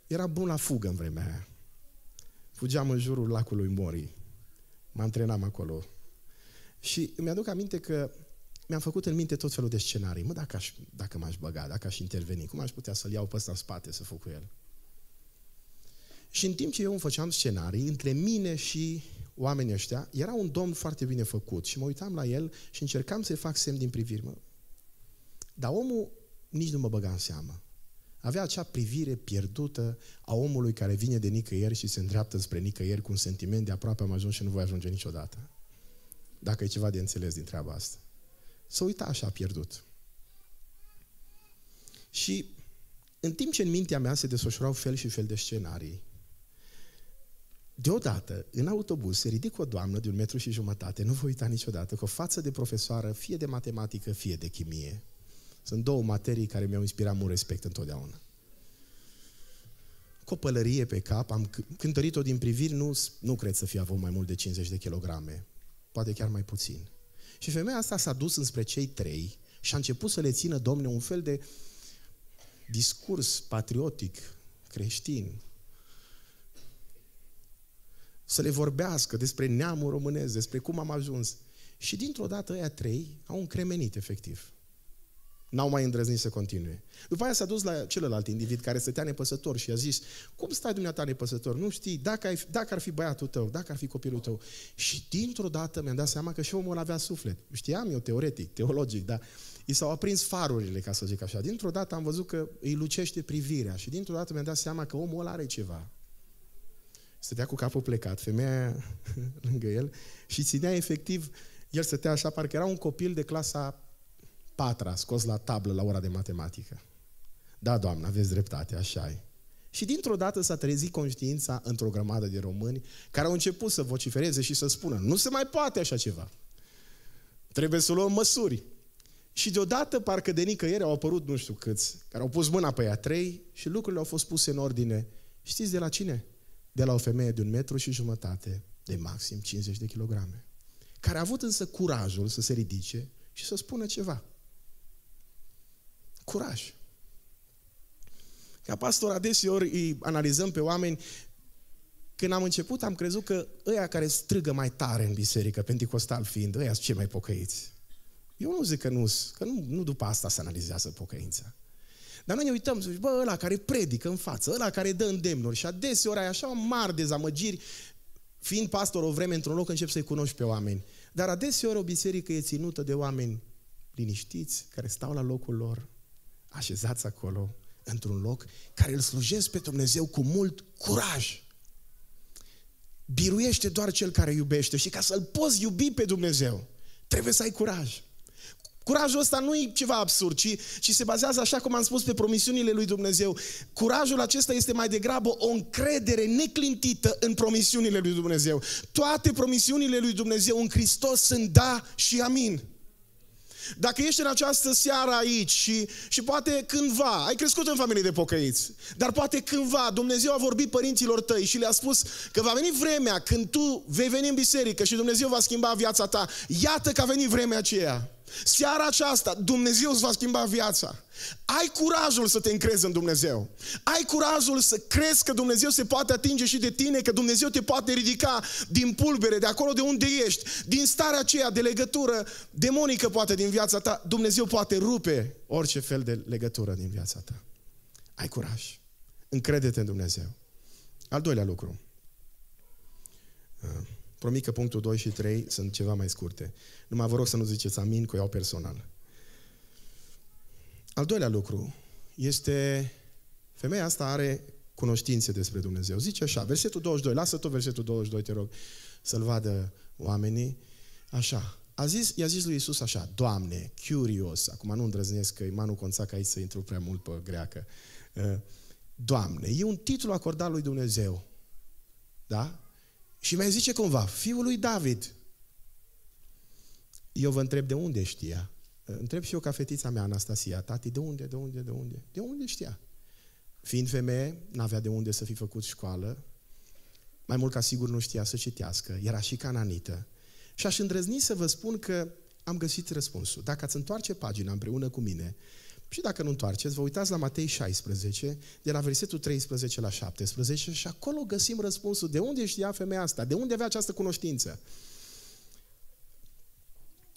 Era bun la fugă în vremea aia. Fugeam în jurul lacului Mori. Mă antrenam acolo. Și îmi aduc aminte că mi-am făcut în minte tot felul de scenarii. Mă, dacă, aș, dacă m-aș băga, dacă aș interveni, cum aș putea să-l iau pe ăsta în spate să fac cu el? Și în timp ce eu îmi făceam scenarii, între mine și oamenii ăștia, era un domn foarte bine făcut și mă uitam la el și încercam să-i fac semn din priviri. Mă. Dar omul nici nu mă băga în seamă. Avea acea privire pierdută a omului care vine de nicăieri și se îndreaptă spre nicăieri cu un sentiment de aproape am ajuns și nu voi ajunge niciodată. Dacă e ceva de înțeles din treaba asta să uita așa pierdut. Și în timp ce în mintea mea se desfășurau fel și fel de scenarii, deodată, în autobuz, se ridică o doamnă de un metru și jumătate, nu voi uita niciodată, cu o față de profesoară, fie de matematică, fie de chimie. Sunt două materii care mi-au inspirat mult respect întotdeauna. Cu o pălărie pe cap, am cântărit-o din priviri, nu, nu cred să fi avut mai mult de 50 de kilograme, poate chiar mai puțin. Și femeia asta s-a dus înspre cei trei și a început să le țină, domne, un fel de discurs patriotic, creștin, să le vorbească despre neamul românesc, despre cum am ajuns. Și dintr-o dată aia trei au încremenit, efectiv. N-au mai îndrăznit să continue. După aia s-a dus la celălalt individ care stătea nepăsător și a zis, cum stai dumneata nepăsător? Nu știi, dacă, ai, dacă ar fi băiatul tău, dacă ar fi copilul tău. Și dintr-o dată mi-am dat seama că și omul avea suflet. Știam eu teoretic, teologic, dar i s-au aprins farurile, ca să zic așa. Dintr-o dată am văzut că îi lucește privirea și dintr-o dată mi-am dat seama că omul are ceva. Stătea cu capul plecat, femeia lângă el și ținea efectiv, el stătea așa, parcă era un copil de clasa patra, scos la tablă la ora de matematică. Da, doamnă, aveți dreptate, așa e. Și dintr-o dată s-a trezit conștiința într-o grămadă de români care au început să vocifereze și să spună nu se mai poate așa ceva. Trebuie să luăm măsuri. Și deodată, parcă de nicăieri, au apărut nu știu câți, care au pus mâna pe ea trei și lucrurile au fost puse în ordine. Știți de la cine? De la o femeie de un metru și jumătate, de maxim 50 de kilograme, care a avut însă curajul să se ridice și să spună ceva. Curaj. Ca pastor adeseori îi analizăm pe oameni când am început, am crezut că ăia care strigă mai tare în biserică, pentecostal fiind, ăia sunt cei mai pocăiți. Eu nu zic că nu că nu, nu după asta se analizează pocăința. Dar noi ne uităm, zici, bă, ăla care predică în față, ăla care dă îndemnuri și adeseori ai așa mari dezamăgiri, fiind pastor o vreme într-un loc, încep să-i cunoști pe oameni. Dar adeseori o biserică e ținută de oameni liniștiți, care stau la locul lor, așezați acolo, într-un loc, care îl slujesc pe Dumnezeu cu mult curaj. Biruiește doar cel care iubește și ca să-L poți iubi pe Dumnezeu, trebuie să ai curaj. Curajul ăsta nu e ceva absurd, ci, ci se bazează, așa cum am spus, pe promisiunile lui Dumnezeu. Curajul acesta este mai degrabă o încredere neclintită în promisiunile lui Dumnezeu. Toate promisiunile lui Dumnezeu în Hristos sunt da și amin. Dacă ești în această seară aici și, și poate cândva, ai crescut în familie de pocăiți, dar poate cândva Dumnezeu a vorbit părinților tăi și le-a spus că va veni vremea când tu vei veni în biserică și Dumnezeu va schimba viața ta. Iată că a venit vremea aceea. Seara aceasta, Dumnezeu îți va schimba viața. Ai curajul să te încrezi în Dumnezeu. Ai curajul să crezi că Dumnezeu se poate atinge și de tine, că Dumnezeu te poate ridica din pulbere, de acolo de unde ești, din starea aceea de legătură demonică poate din viața ta. Dumnezeu poate rupe orice fel de legătură din viața ta. Ai curaj. Încrede-te în Dumnezeu. Al doilea lucru. Ah. Promit că punctul 2 și 3 sunt ceva mai scurte. Numai vă rog să nu ziceți amin, că o iau personal. Al doilea lucru este femeia asta are cunoștințe despre Dumnezeu. Zice așa, versetul 22, lasă tot versetul 22, te rog, să-l vadă oamenii. Așa, a zis, i-a zis lui Isus așa, Doamne, curios, acum nu îndrăznesc că Imanu Conțac aici să intru prea mult pe greacă. Doamne, e un titlu acordat lui Dumnezeu. Da? Și mai zice cumva, fiul lui David. Eu vă întreb de unde știa. Întreb și eu ca fetița mea, Anastasia, tati, de unde, de unde, de unde? De unde știa? Fiind femeie, n-avea de unde să fi făcut școală, mai mult ca sigur nu știa să citească, era și cananită. Și aș îndrăzni să vă spun că am găsit răspunsul. Dacă ați întoarce pagina împreună cu mine și dacă nu întoarceți, vă uitați la Matei 16, de la versetul 13 la 17 și acolo găsim răspunsul. De unde știa femeia asta? De unde avea această cunoștință?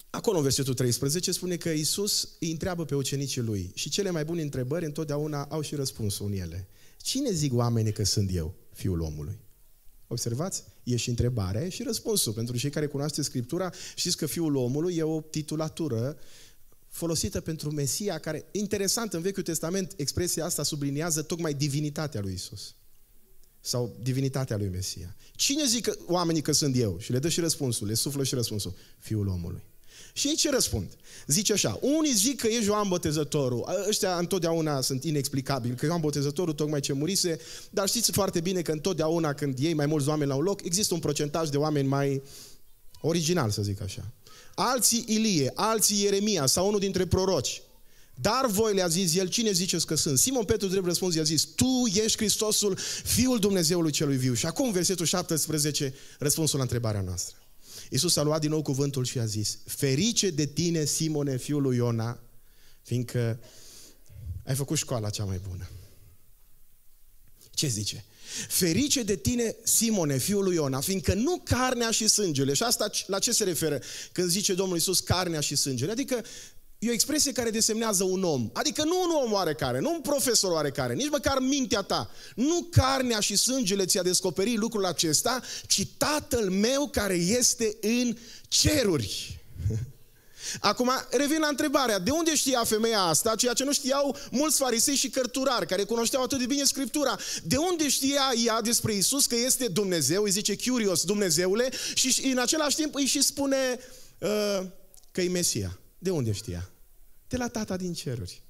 Acolo, în versetul 13, spune că Isus îi întreabă pe ucenicii lui și cele mai bune întrebări întotdeauna au și răspunsul în ele. Cine zic oamenii că sunt eu, fiul omului? Observați? E și întrebare, e și răspunsul. Pentru cei care cunoaște Scriptura, știți că fiul omului e o titulatură uh, folosită pentru Mesia, care, interesant, în Vechiul Testament, expresia asta subliniază tocmai divinitatea lui Isus. Sau divinitatea lui Mesia. Cine zic oamenii că sunt eu? Și le dă și răspunsul, le suflă și răspunsul. Fiul omului. Și ei ce răspund? Zice așa, unii zic că e Ioan Botezătorul, ăștia întotdeauna sunt inexplicabili, că Ioan Botezătorul tocmai ce murise, dar știți foarte bine că întotdeauna când ei mai mulți oameni la un loc, există un procentaj de oameni mai original, să zic așa alții Ilie, alții Ieremia sau unul dintre proroci. Dar voi le-a zis el, cine ziceți că sunt? Simon Petru, drept răspuns, i-a zis, tu ești Hristosul, Fiul Dumnezeului Celui Viu. Și acum, versetul 17, răspunsul la întrebarea noastră. Iisus a luat din nou cuvântul și a zis, ferice de tine, Simone, fiul lui Iona, fiindcă ai făcut școala cea mai bună. Ce zice? Ferice de tine, Simone, fiul lui Iona, fiindcă nu carnea și sângele. Și asta la ce se referă când zice Domnul Isus carnea și sângele? Adică E o expresie care desemnează un om. Adică nu un om oarecare, nu un profesor oarecare, nici măcar mintea ta. Nu carnea și sângele ți-a descoperit lucrul acesta, ci Tatăl meu care este în ceruri. Acum, revin la întrebarea, de unde știa femeia asta, ceea ce nu știau mulți farisei și cărturari, care cunoșteau atât de bine Scriptura? De unde știa ea despre Isus că este Dumnezeu, îi zice Curios, Dumnezeule, și în același timp îi și spune uh, că e Mesia. De unde știa? De la Tata din ceruri.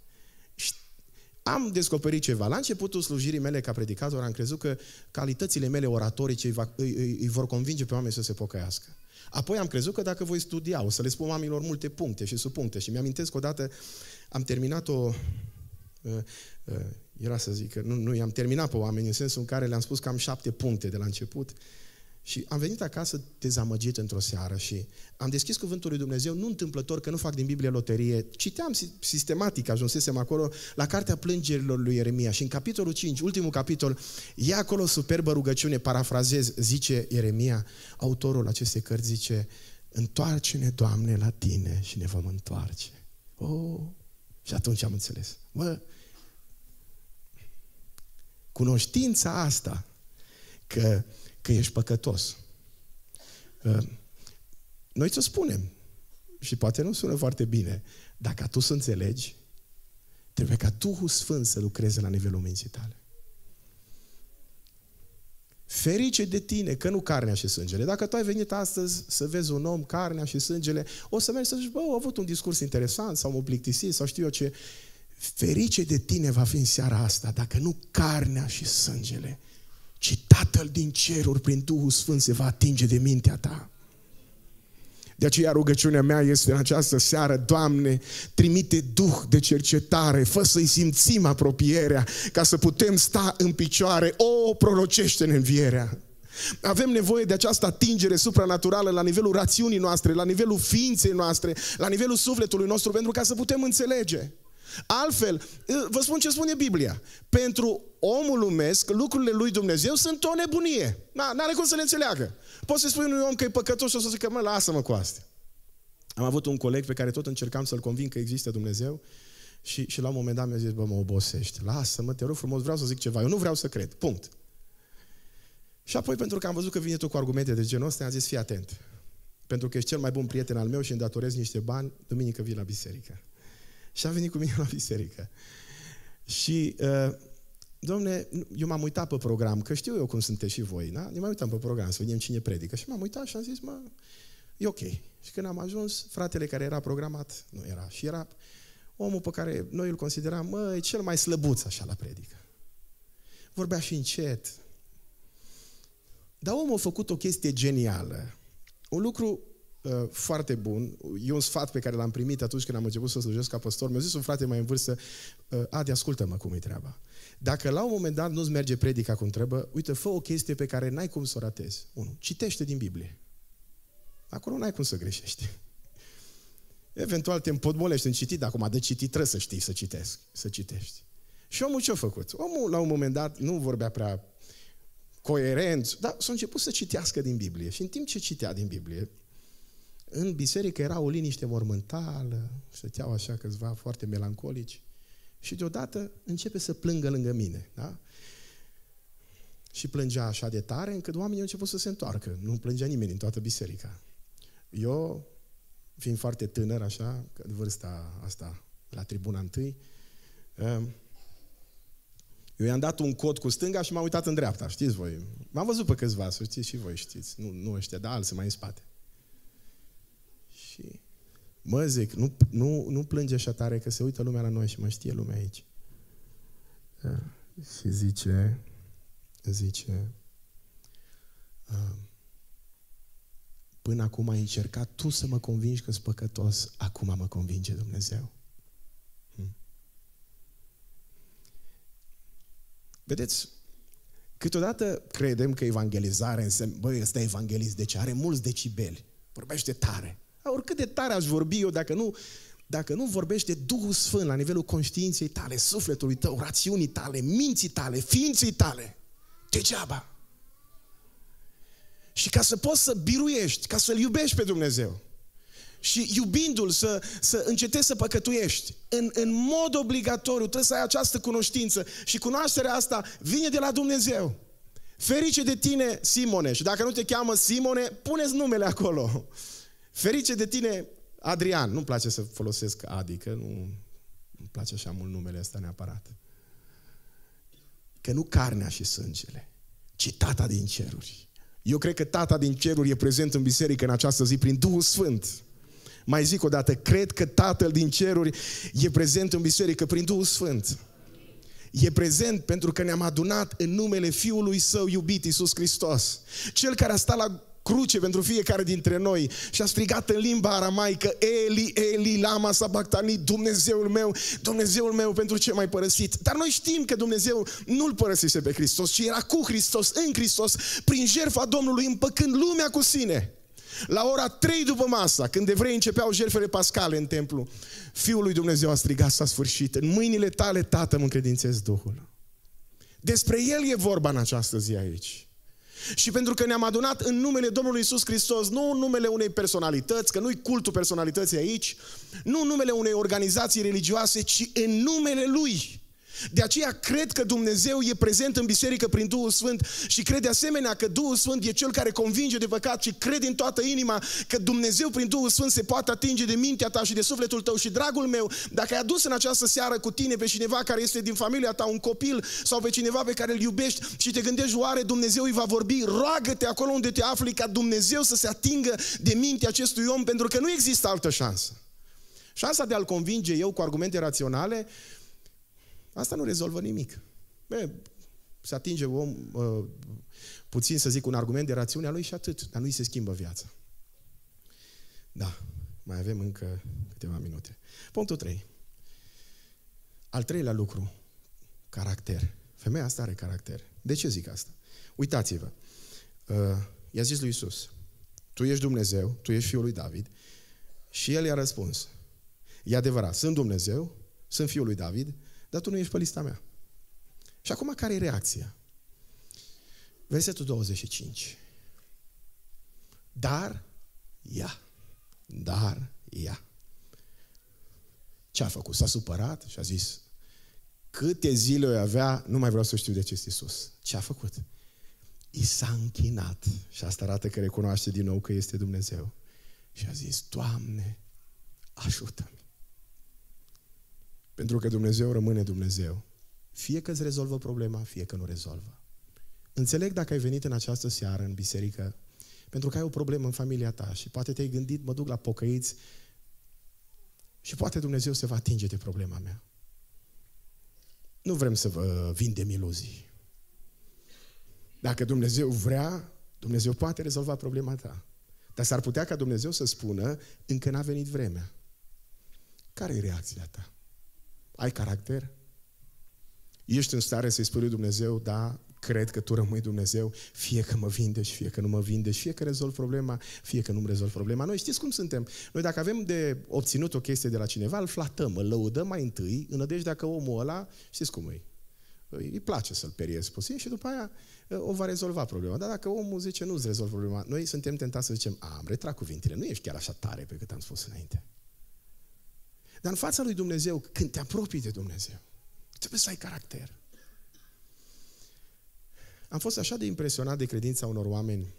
Am descoperit ceva. La începutul slujirii mele ca predicator am crezut că calitățile mele oratorice îi, va, îi, îi, îi vor convinge pe oameni să se pocăiască. Apoi am crezut că dacă voi studia, o să le spun oamenilor multe puncte și subpuncte. Și mi-amintesc că odată am terminat o... Uh, uh, era să zic că nu, nu i-am terminat pe oameni în sensul în care le-am spus că am șapte puncte de la început și am venit acasă dezamăgit într-o seară și am deschis Cuvântul lui Dumnezeu, nu întâmplător că nu fac din Biblie loterie, citeam sistematic, ajunsesem acolo, la Cartea Plângerilor lui Ieremia și în capitolul 5, ultimul capitol, e acolo superbă rugăciune, parafrazez, zice Ieremia, autorul acestei cărți zice, întoarce-ne, Doamne, la Tine și ne vom întoarce. Oh! Și atunci am înțeles. Bă, cunoștința asta că că ești păcătos. Ă, noi ți-o spunem și poate nu sună foarte bine, dar ca tu să înțelegi, trebuie ca Duhul Sfânt să lucreze la nivelul minții tale. Ferice de tine că nu carnea și sângele. Dacă tu ai venit astăzi să vezi un om, carnea și sângele, o să mergi să zici, bă, au avut un discurs interesant sau mă a plictisit sau știu eu ce. Ferice de tine va fi în seara asta, dacă nu carnea și sângele ci Tatăl din ceruri prin Duhul Sfânt se va atinge de mintea ta. De aceea rugăciunea mea este în această seară, Doamne, trimite Duh de cercetare, fă să-i simțim apropierea, ca să putem sta în picioare, o, prorocește-ne învierea. Avem nevoie de această atingere supranaturală la nivelul rațiunii noastre, la nivelul ființei noastre, la nivelul sufletului nostru, pentru ca să putem înțelege. Altfel, vă spun ce spune Biblia. Pentru omul lumesc, lucrurile lui Dumnezeu sunt o nebunie. N-are cum să le înțeleagă. Poți să spui unui om că e păcătos și o să zică, mă, lasă-mă cu astea. Am avut un coleg pe care tot încercam să-l convin că există Dumnezeu și, și la un moment dat mi-a zis, bă, mă obosești, lasă-mă, te rog frumos, vreau să zic ceva, eu nu vreau să cred, punct. Și apoi, pentru că am văzut că vine tu cu argumente de genul ăsta, am zis, fii atent. Pentru că ești cel mai bun prieten al meu și îmi datorez niște bani, duminică vii la biserică. Și a venit cu mine la biserică. Și, uh, domne, eu m-am uitat pe program, că știu eu cum sunteți și voi, da? Ne mai uitam pe program să vedem cine predică. Și m-am uitat și am zis, mă, e ok. Și când am ajuns, fratele care era programat, nu era, și era omul pe care noi îl consideram, mă, e cel mai slăbuț așa la predică. Vorbea și încet. Dar omul a făcut o chestie genială. Un lucru Uh, foarte bun. E un sfat pe care l-am primit atunci când am început să slujesc ca păstor. Mi-a zis un frate mai în vârstă, uh, Adi, ascultă-mă cum e treaba. Dacă la un moment dat nu-ți merge predica cum trebuie, uite, fă o chestie pe care n-ai cum să o ratezi. Unu, citește din Biblie. Acolo n-ai cum să greșești. Eventual te împotbolești în citit, acum de citit trebuie să știi să, citesc, să citești. Și omul ce-a făcut? Omul la un moment dat nu vorbea prea coerent, dar s-a început să citească din Biblie. Și în timp ce citea din Biblie, în biserică era o liniște mormântală, stăteau așa câțiva foarte melancolici și deodată începe să plângă lângă mine, da? Și plângea așa de tare încât oamenii au început să se întoarcă. Nu plângea nimeni în toată biserica. Eu, fiind foarte tânăr, așa, că vârsta asta, la tribuna întâi, ehm, eu i-am dat un cod cu stânga și m-am uitat în dreapta, știți voi. M-am văzut pe câțiva, să știți și voi, știți. Nu, nu ăștia, dar alții mai în spate. Și mă zic, nu, nu, nu plânge așa tare că se uită lumea la noi și mă știe lumea aici. Da. Și zice, zice, până acum ai încercat tu să mă convingi că sunt păcătos, acum mă convinge Dumnezeu. Hmm. Vedeți, câteodată credem că evangelizare înseamnă, băi, ăsta e evanghelist, deci are mulți decibeli, vorbește tare. Oricât de tare aș vorbi eu, dacă nu, dacă nu vorbești de Duhul Sfânt la nivelul conștiinței tale, sufletului tău, rațiunii tale, minții tale, ființei tale, degeaba. Și ca să poți să biruiești, ca să-L iubești pe Dumnezeu, și iubindu-L să, să încetezi să păcătuiești. În, în mod obligatoriu trebuie să ai această cunoștință și cunoașterea asta vine de la Dumnezeu. Ferice de tine, Simone, și dacă nu te cheamă Simone, puneți numele acolo. Ferice de tine, Adrian. Nu-mi place să folosesc adică, nu îmi place așa mult numele ăsta neapărat. Că nu carnea și sângele, ci tata din ceruri. Eu cred că tata din ceruri e prezent în biserică în această zi prin Duhul Sfânt. Mai zic o dată, cred că Tatăl din ceruri e prezent în biserică prin Duhul Sfânt. E prezent pentru că ne-am adunat în numele Fiului Său iubit, Iisus Hristos. Cel care a stat la cruce pentru fiecare dintre noi și a strigat în limba aramaică, Eli, Eli, lama sabactani, Dumnezeul meu, Dumnezeul meu, pentru ce m-ai părăsit? Dar noi știm că Dumnezeu nu-L părăsise pe Hristos, ci era cu Hristos, în Hristos, prin jertfa Domnului, împăcând lumea cu sine. La ora 3 după masa, când evrei începeau jertfele pascale în templu, Fiul lui Dumnezeu a strigat, s-a sfârșit, în mâinile tale, Tată, mă încredințez Duhul. Despre El e vorba în această zi aici. Și pentru că ne-am adunat în numele Domnului Isus Hristos, nu în numele unei personalități, că nu-i cultul personalității aici, nu în numele unei organizații religioase, ci în numele Lui. De aceea cred că Dumnezeu e prezent în biserică prin Duhul Sfânt și cred de asemenea că Duhul Sfânt e cel care convinge de păcat și cred în toată inima că Dumnezeu prin Duhul Sfânt se poate atinge de mintea ta și de sufletul tău și dragul meu, dacă ai adus în această seară cu tine pe cineva care este din familia ta, un copil sau pe cineva pe care îl iubești și te gândești oare Dumnezeu îi va vorbi, roagă-te acolo unde te afli ca Dumnezeu să se atingă de mintea acestui om pentru că nu există altă șansă. Șansa de a-l convinge eu cu argumente raționale Asta nu rezolvă nimic. Bă, se atinge om uh, puțin, să zic, un argument de rațiunea lui și atât, dar nu-i se schimbă viața. Da, mai avem încă câteva minute. Punctul 3. Al treilea lucru, caracter. Femeia asta are caracter. De ce zic asta? Uitați-vă. Uh, i-a zis lui Isus, tu ești Dumnezeu, tu ești fiul lui David. Și el i-a răspuns, e adevărat, sunt Dumnezeu, sunt fiul lui David, dar tu nu ești pe lista mea. Și acum care e reacția? Versetul 25. Dar ea. Dar ea. Ce a făcut? S-a supărat și a zis câte zile o avea, nu mai vreau să știu de ce este sus. Ce a făcut? I s-a închinat. Și asta arată că recunoaște din nou că este Dumnezeu. Și a zis, Doamne, ajută-mi. Pentru că Dumnezeu rămâne Dumnezeu. Fie că îți rezolvă problema, fie că nu rezolvă. Înțeleg dacă ai venit în această seară în biserică pentru că ai o problemă în familia ta și poate te-ai gândit, mă duc la pocăiți și poate Dumnezeu se va atinge de problema mea. Nu vrem să vă vindem iluzii. Dacă Dumnezeu vrea, Dumnezeu poate rezolva problema ta. Dar s-ar putea ca Dumnezeu să spună, încă n-a venit vremea. Care e reacția ta? Ai caracter? Ești în stare să-i spui lui Dumnezeu, da, cred că tu rămâi Dumnezeu, fie că mă vindești, fie că nu mă vindești, fie că rezolv problema, fie că nu-mi rezolv problema. Noi știți cum suntem. Noi dacă avem de obținut o chestie de la cineva, îl flatăm, îl lăudăm mai întâi, în dacă omul ăla, știți cum e, îi place să-l periezi puțin și după aia ă, o va rezolva problema. Dar dacă omul zice nu-ți rezolv problema, noi suntem tentați să zicem, a, am retrat cuvintele, nu ești chiar așa tare pe cât am spus înainte. Dar în fața lui Dumnezeu, când te apropii de Dumnezeu, trebuie să ai caracter. Am fost așa de impresionat de credința unor oameni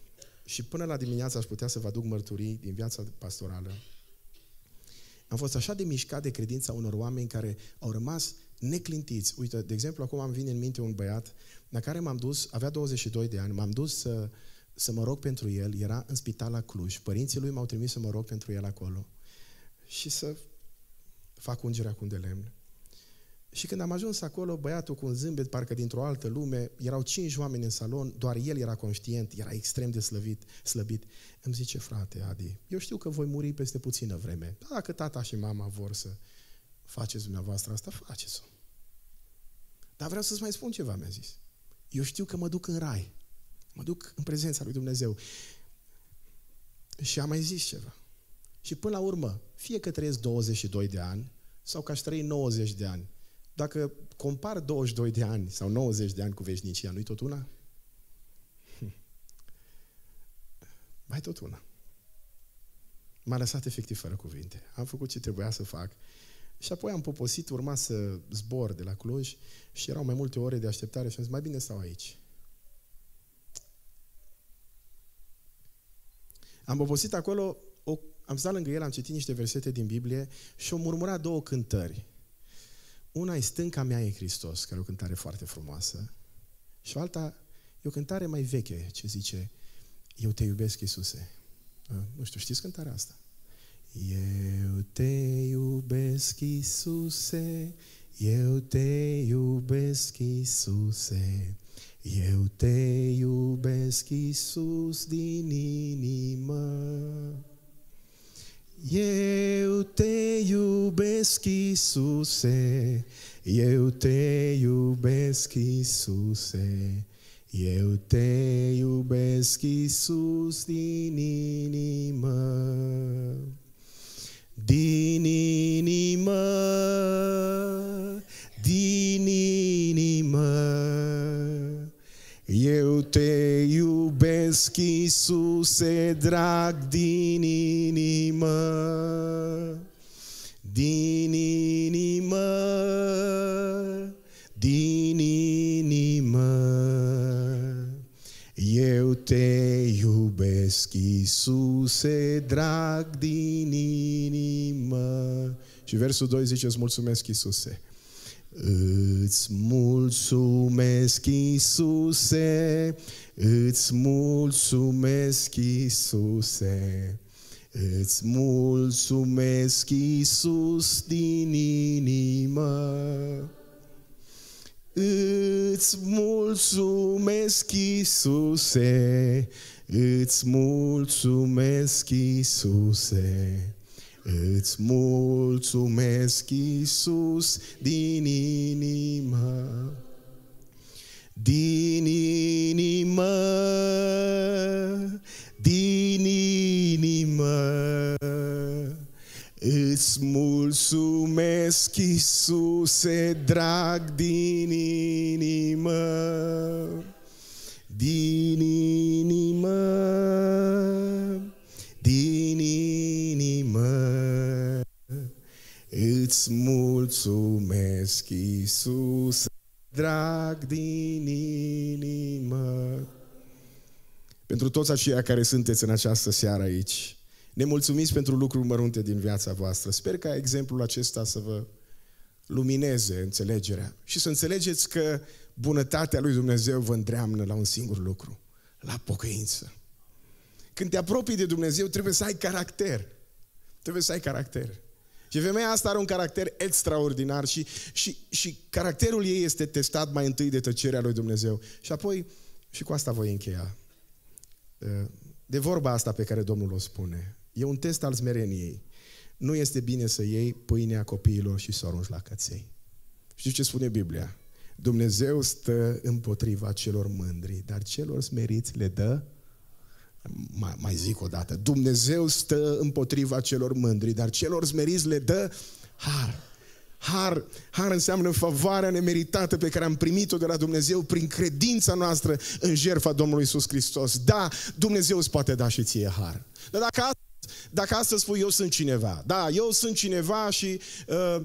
și până la dimineața aș putea să vă aduc mărturii din viața pastorală. Am fost așa de mișcat de credința unor oameni care au rămas neclintiți. Uite, de exemplu, acum am vine în minte un băiat la care m-am dus, avea 22 de ani, m-am dus să, să mă rog pentru el, era în spital la Cluj. Părinții lui m-au trimis să mă rog pentru el acolo și să fac ungerea cu un de lemn. Și când am ajuns acolo, băiatul cu un zâmbet, parcă dintr-o altă lume, erau cinci oameni în salon, doar el era conștient, era extrem de slăvit, slăbit. Îmi zice, frate, Adi, eu știu că voi muri peste puțină vreme, dacă tata și mama vor să faceți dumneavoastră asta, faceți-o. Dar vreau să-ți mai spun ceva, mi-a zis. Eu știu că mă duc în rai, mă duc în prezența lui Dumnezeu. Și am mai zis ceva. Și până la urmă, fie că trăiesc 22 de ani sau că aș trăi 90 de ani, dacă compar 22 de ani sau 90 de ani cu veșnicia, nu-i tot una? Mai tot una. M-a lăsat efectiv fără cuvinte. Am făcut ce trebuia să fac. Și apoi am poposit, urma să zbor de la Cluj și erau mai multe ore de așteptare și am zis, mai bine stau aici. Am poposit acolo o am stat lângă el, am citit niște versete din Biblie și o murmura două cântări. Una e Stânca mea e Hristos, care e o cântare foarte frumoasă, și alta e o cântare mai veche, ce zice Eu te iubesc, Iisuse. Nu știu, știți cântarea asta? Eu te iubesc, Iisuse, eu te iubesc, Iisuse, eu te iubesc, Iisus, din inimă. E eu tenho bens que sucer, e eu tenho bens que sucer, e eu tenho bens que sustinimam. Iisuse, drag din inimă, din inimă, din inimă. Eu te iubesc, Iisuse, drag din inimă. Și versul 2 zice, îți mulțumesc, Iisuse. Îți mulțumesc, Iisuse, îți mulțumesc, Iisuse, îți mulțumesc, Iisus, din inimă. Îți mulțumesc, Iisuse, îți mulțumesc, Iisuse, Îți mulțumesc, Iisus, din inimă, din inimă, din inimă. Îți mulțumesc, Iisuse, drag din inimă, din inimă din inimă. Îți mulțumesc, Iisus, drag din inimă. Pentru toți aceia care sunteți în această seară aici, ne mulțumiți pentru lucruri mărunte din viața voastră. Sper ca exemplul acesta să vă lumineze înțelegerea și să înțelegeți că bunătatea lui Dumnezeu vă îndreamnă la un singur lucru, la pocăință. Când te apropii de Dumnezeu, trebuie să ai caracter. Trebuie să ai caracter. Și femeia asta are un caracter extraordinar și, și, și caracterul ei este testat mai întâi de tăcerea lui Dumnezeu. Și apoi, și cu asta voi încheia, ă, de vorba asta pe care Domnul o spune, e un test al smereniei. Nu este bine să iei pâinea copiilor și să o la căței. Știți ce spune Biblia? Dumnezeu stă împotriva celor mândri, dar celor smeriți le dă mai, mai zic o dată, Dumnezeu stă împotriva celor mândri, dar celor smeriți le dă har. Har, har înseamnă favoarea nemeritată pe care am primit-o de la Dumnezeu prin credința noastră în jertfa Domnului Isus Hristos. Da, Dumnezeu îți poate da și ție har. Dar dacă astăzi, dacă astăzi spui eu sunt cineva, da, eu sunt cineva și uh,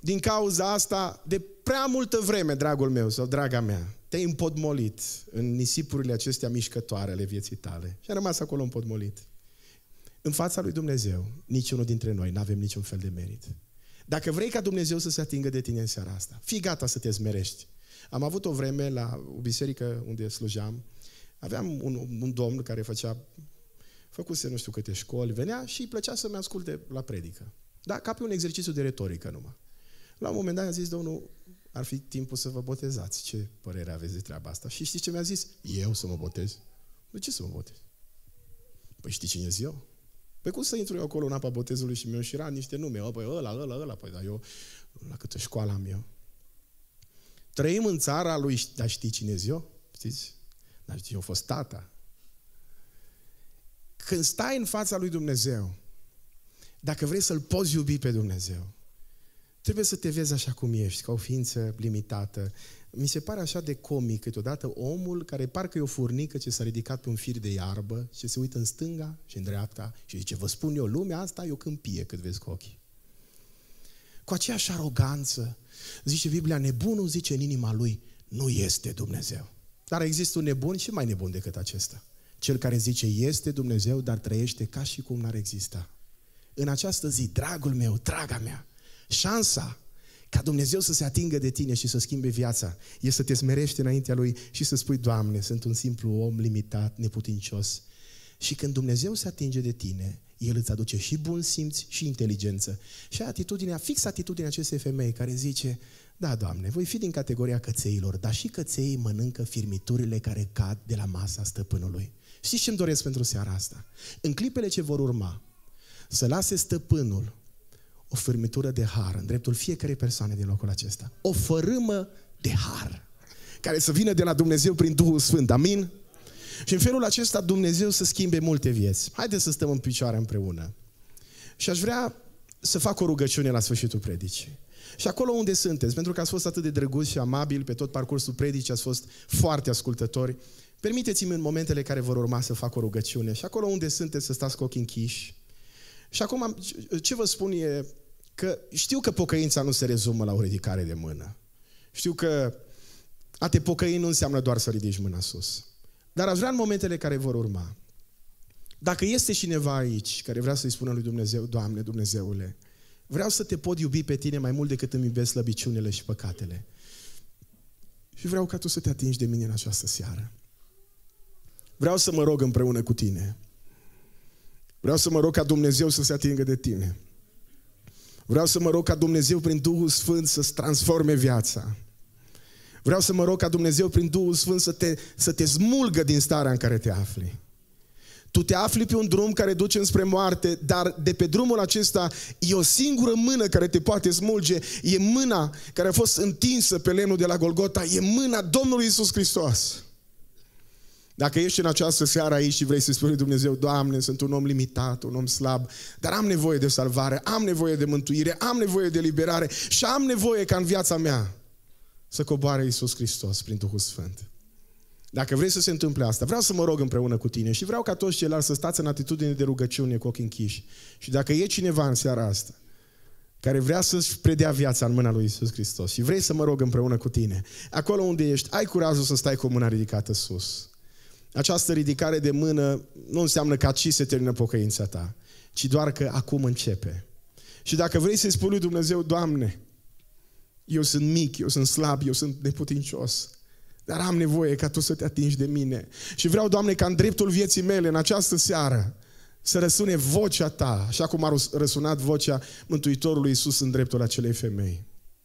din cauza asta, de prea multă vreme, dragul meu sau draga mea, te-ai împodmolit în nisipurile acestea mișcătoare ale vieții tale și a rămas acolo împodmolit. În fața lui Dumnezeu, niciunul dintre noi nu avem niciun fel de merit. Dacă vrei ca Dumnezeu să se atingă de tine în seara asta, fii gata să te zmerești. Am avut o vreme la o biserică unde slujeam, aveam un, un domn care făcea, făcuse nu știu câte școli, venea și îi plăcea să-mi asculte la predică. Da, ca pe un exercițiu de retorică numai. La un moment dat a zis, domnul, ar fi timpul să vă botezați. Ce părere aveți de treaba asta? Și știți ce mi-a zis? Eu să mă botez? De ce să mă botez? Păi știi cine sunt eu? Păi cum să intru eu acolo în apa botezului și mi-o șira niște nume? O, păi ăla, ăla, ăla, păi da, eu la câtă școală am eu. Trăim în țara lui, dar știi cine sunt eu? Știți? Dar știi, eu fost tata. Când stai în fața lui Dumnezeu, dacă vrei să-L poți iubi pe Dumnezeu, Trebuie să te vezi așa cum ești, ca o ființă limitată. Mi se pare așa de comic câteodată omul care parcă e o furnică ce s-a ridicat pe un fir de iarbă și se uită în stânga și în dreapta și zice, vă spun eu, lumea asta e o câmpie cât vezi cu ochii. Cu aceeași aroganță, zice Biblia, nebunul zice în inima lui, nu este Dumnezeu. Dar există un nebun și mai nebun decât acesta. Cel care zice este Dumnezeu, dar trăiește ca și cum n-ar exista. În această zi, dragul meu, draga mea, Șansa ca Dumnezeu să se atingă de tine și să schimbe viața e să te smerești înaintea Lui și să spui, Doamne, sunt un simplu om limitat, neputincios. Și când Dumnezeu se atinge de tine, El îți aduce și bun simț și inteligență. Și atitudinea, fix atitudinea acestei femei care zice, da, Doamne, voi fi din categoria cățeilor, dar și cățeii mănâncă firmiturile care cad de la masa stăpânului. Știți ce-mi doresc pentru seara asta? În clipele ce vor urma, să lase stăpânul o fârmitură de har în dreptul fiecarei persoane din locul acesta. O fărâmă de har care să vină de la Dumnezeu prin Duhul Sfânt. Amin? Și în felul acesta Dumnezeu să schimbe multe vieți. Haideți să stăm în picioare împreună. Și aș vrea să fac o rugăciune la sfârșitul predicii. Și acolo unde sunteți, pentru că ați fost atât de drăguți și amabil pe tot parcursul predicii, ați fost foarte ascultători, permiteți-mi în momentele care vor urma să fac o rugăciune și acolo unde sunteți să stați cu ochii închiși, și acum, ce vă spun e că știu că pocăința nu se rezumă la o ridicare de mână. Știu că a te pocăi nu înseamnă doar să ridici mâna sus. Dar aș vrea în momentele care vor urma, dacă este cineva aici care vrea să-i spună lui Dumnezeu, Doamne, Dumnezeule, vreau să te pot iubi pe tine mai mult decât îmi iubesc slăbiciunile și păcatele. Și vreau ca tu să te atingi de mine în această seară. Vreau să mă rog împreună cu tine. Vreau să mă rog ca Dumnezeu să se atingă de tine. Vreau să mă rog ca Dumnezeu prin Duhul Sfânt să-ți transforme viața. Vreau să mă rog ca Dumnezeu prin Duhul Sfânt să te, să te smulgă din starea în care te afli. Tu te afli pe un drum care duce înspre moarte, dar de pe drumul acesta e o singură mână care te poate smulge. E mâna care a fost întinsă pe lemnul de la Golgota, e mâna Domnului Isus Hristos. Dacă ești în această seară aici și vrei să spui Dumnezeu, Doamne, sunt un om limitat, un om slab, dar am nevoie de salvare, am nevoie de mântuire, am nevoie de liberare și am nevoie ca în viața mea să coboare Iisus Hristos prin Duhul Sfânt. Dacă vrei să se întâmple asta, vreau să mă rog împreună cu tine și vreau ca toți ceilalți să stați în atitudine de rugăciune cu ochii închiși. Și dacă e cineva în seara asta care vrea să-și predea viața în mâna lui Isus Hristos și vrei să mă rog împreună cu tine, acolo unde ești, ai curajul să stai cu mâna ridicată sus. Această ridicare de mână nu înseamnă că aici se termină pocăința ta, ci doar că acum începe. Și dacă vrei să-i spui lui Dumnezeu, Doamne, eu sunt mic, eu sunt slab, eu sunt neputincios, dar am nevoie ca Tu să te atingi de mine. Și vreau, Doamne, ca în dreptul vieții mele, în această seară, să răsune vocea Ta, așa cum a răsunat vocea Mântuitorului Iisus în dreptul acelei femei.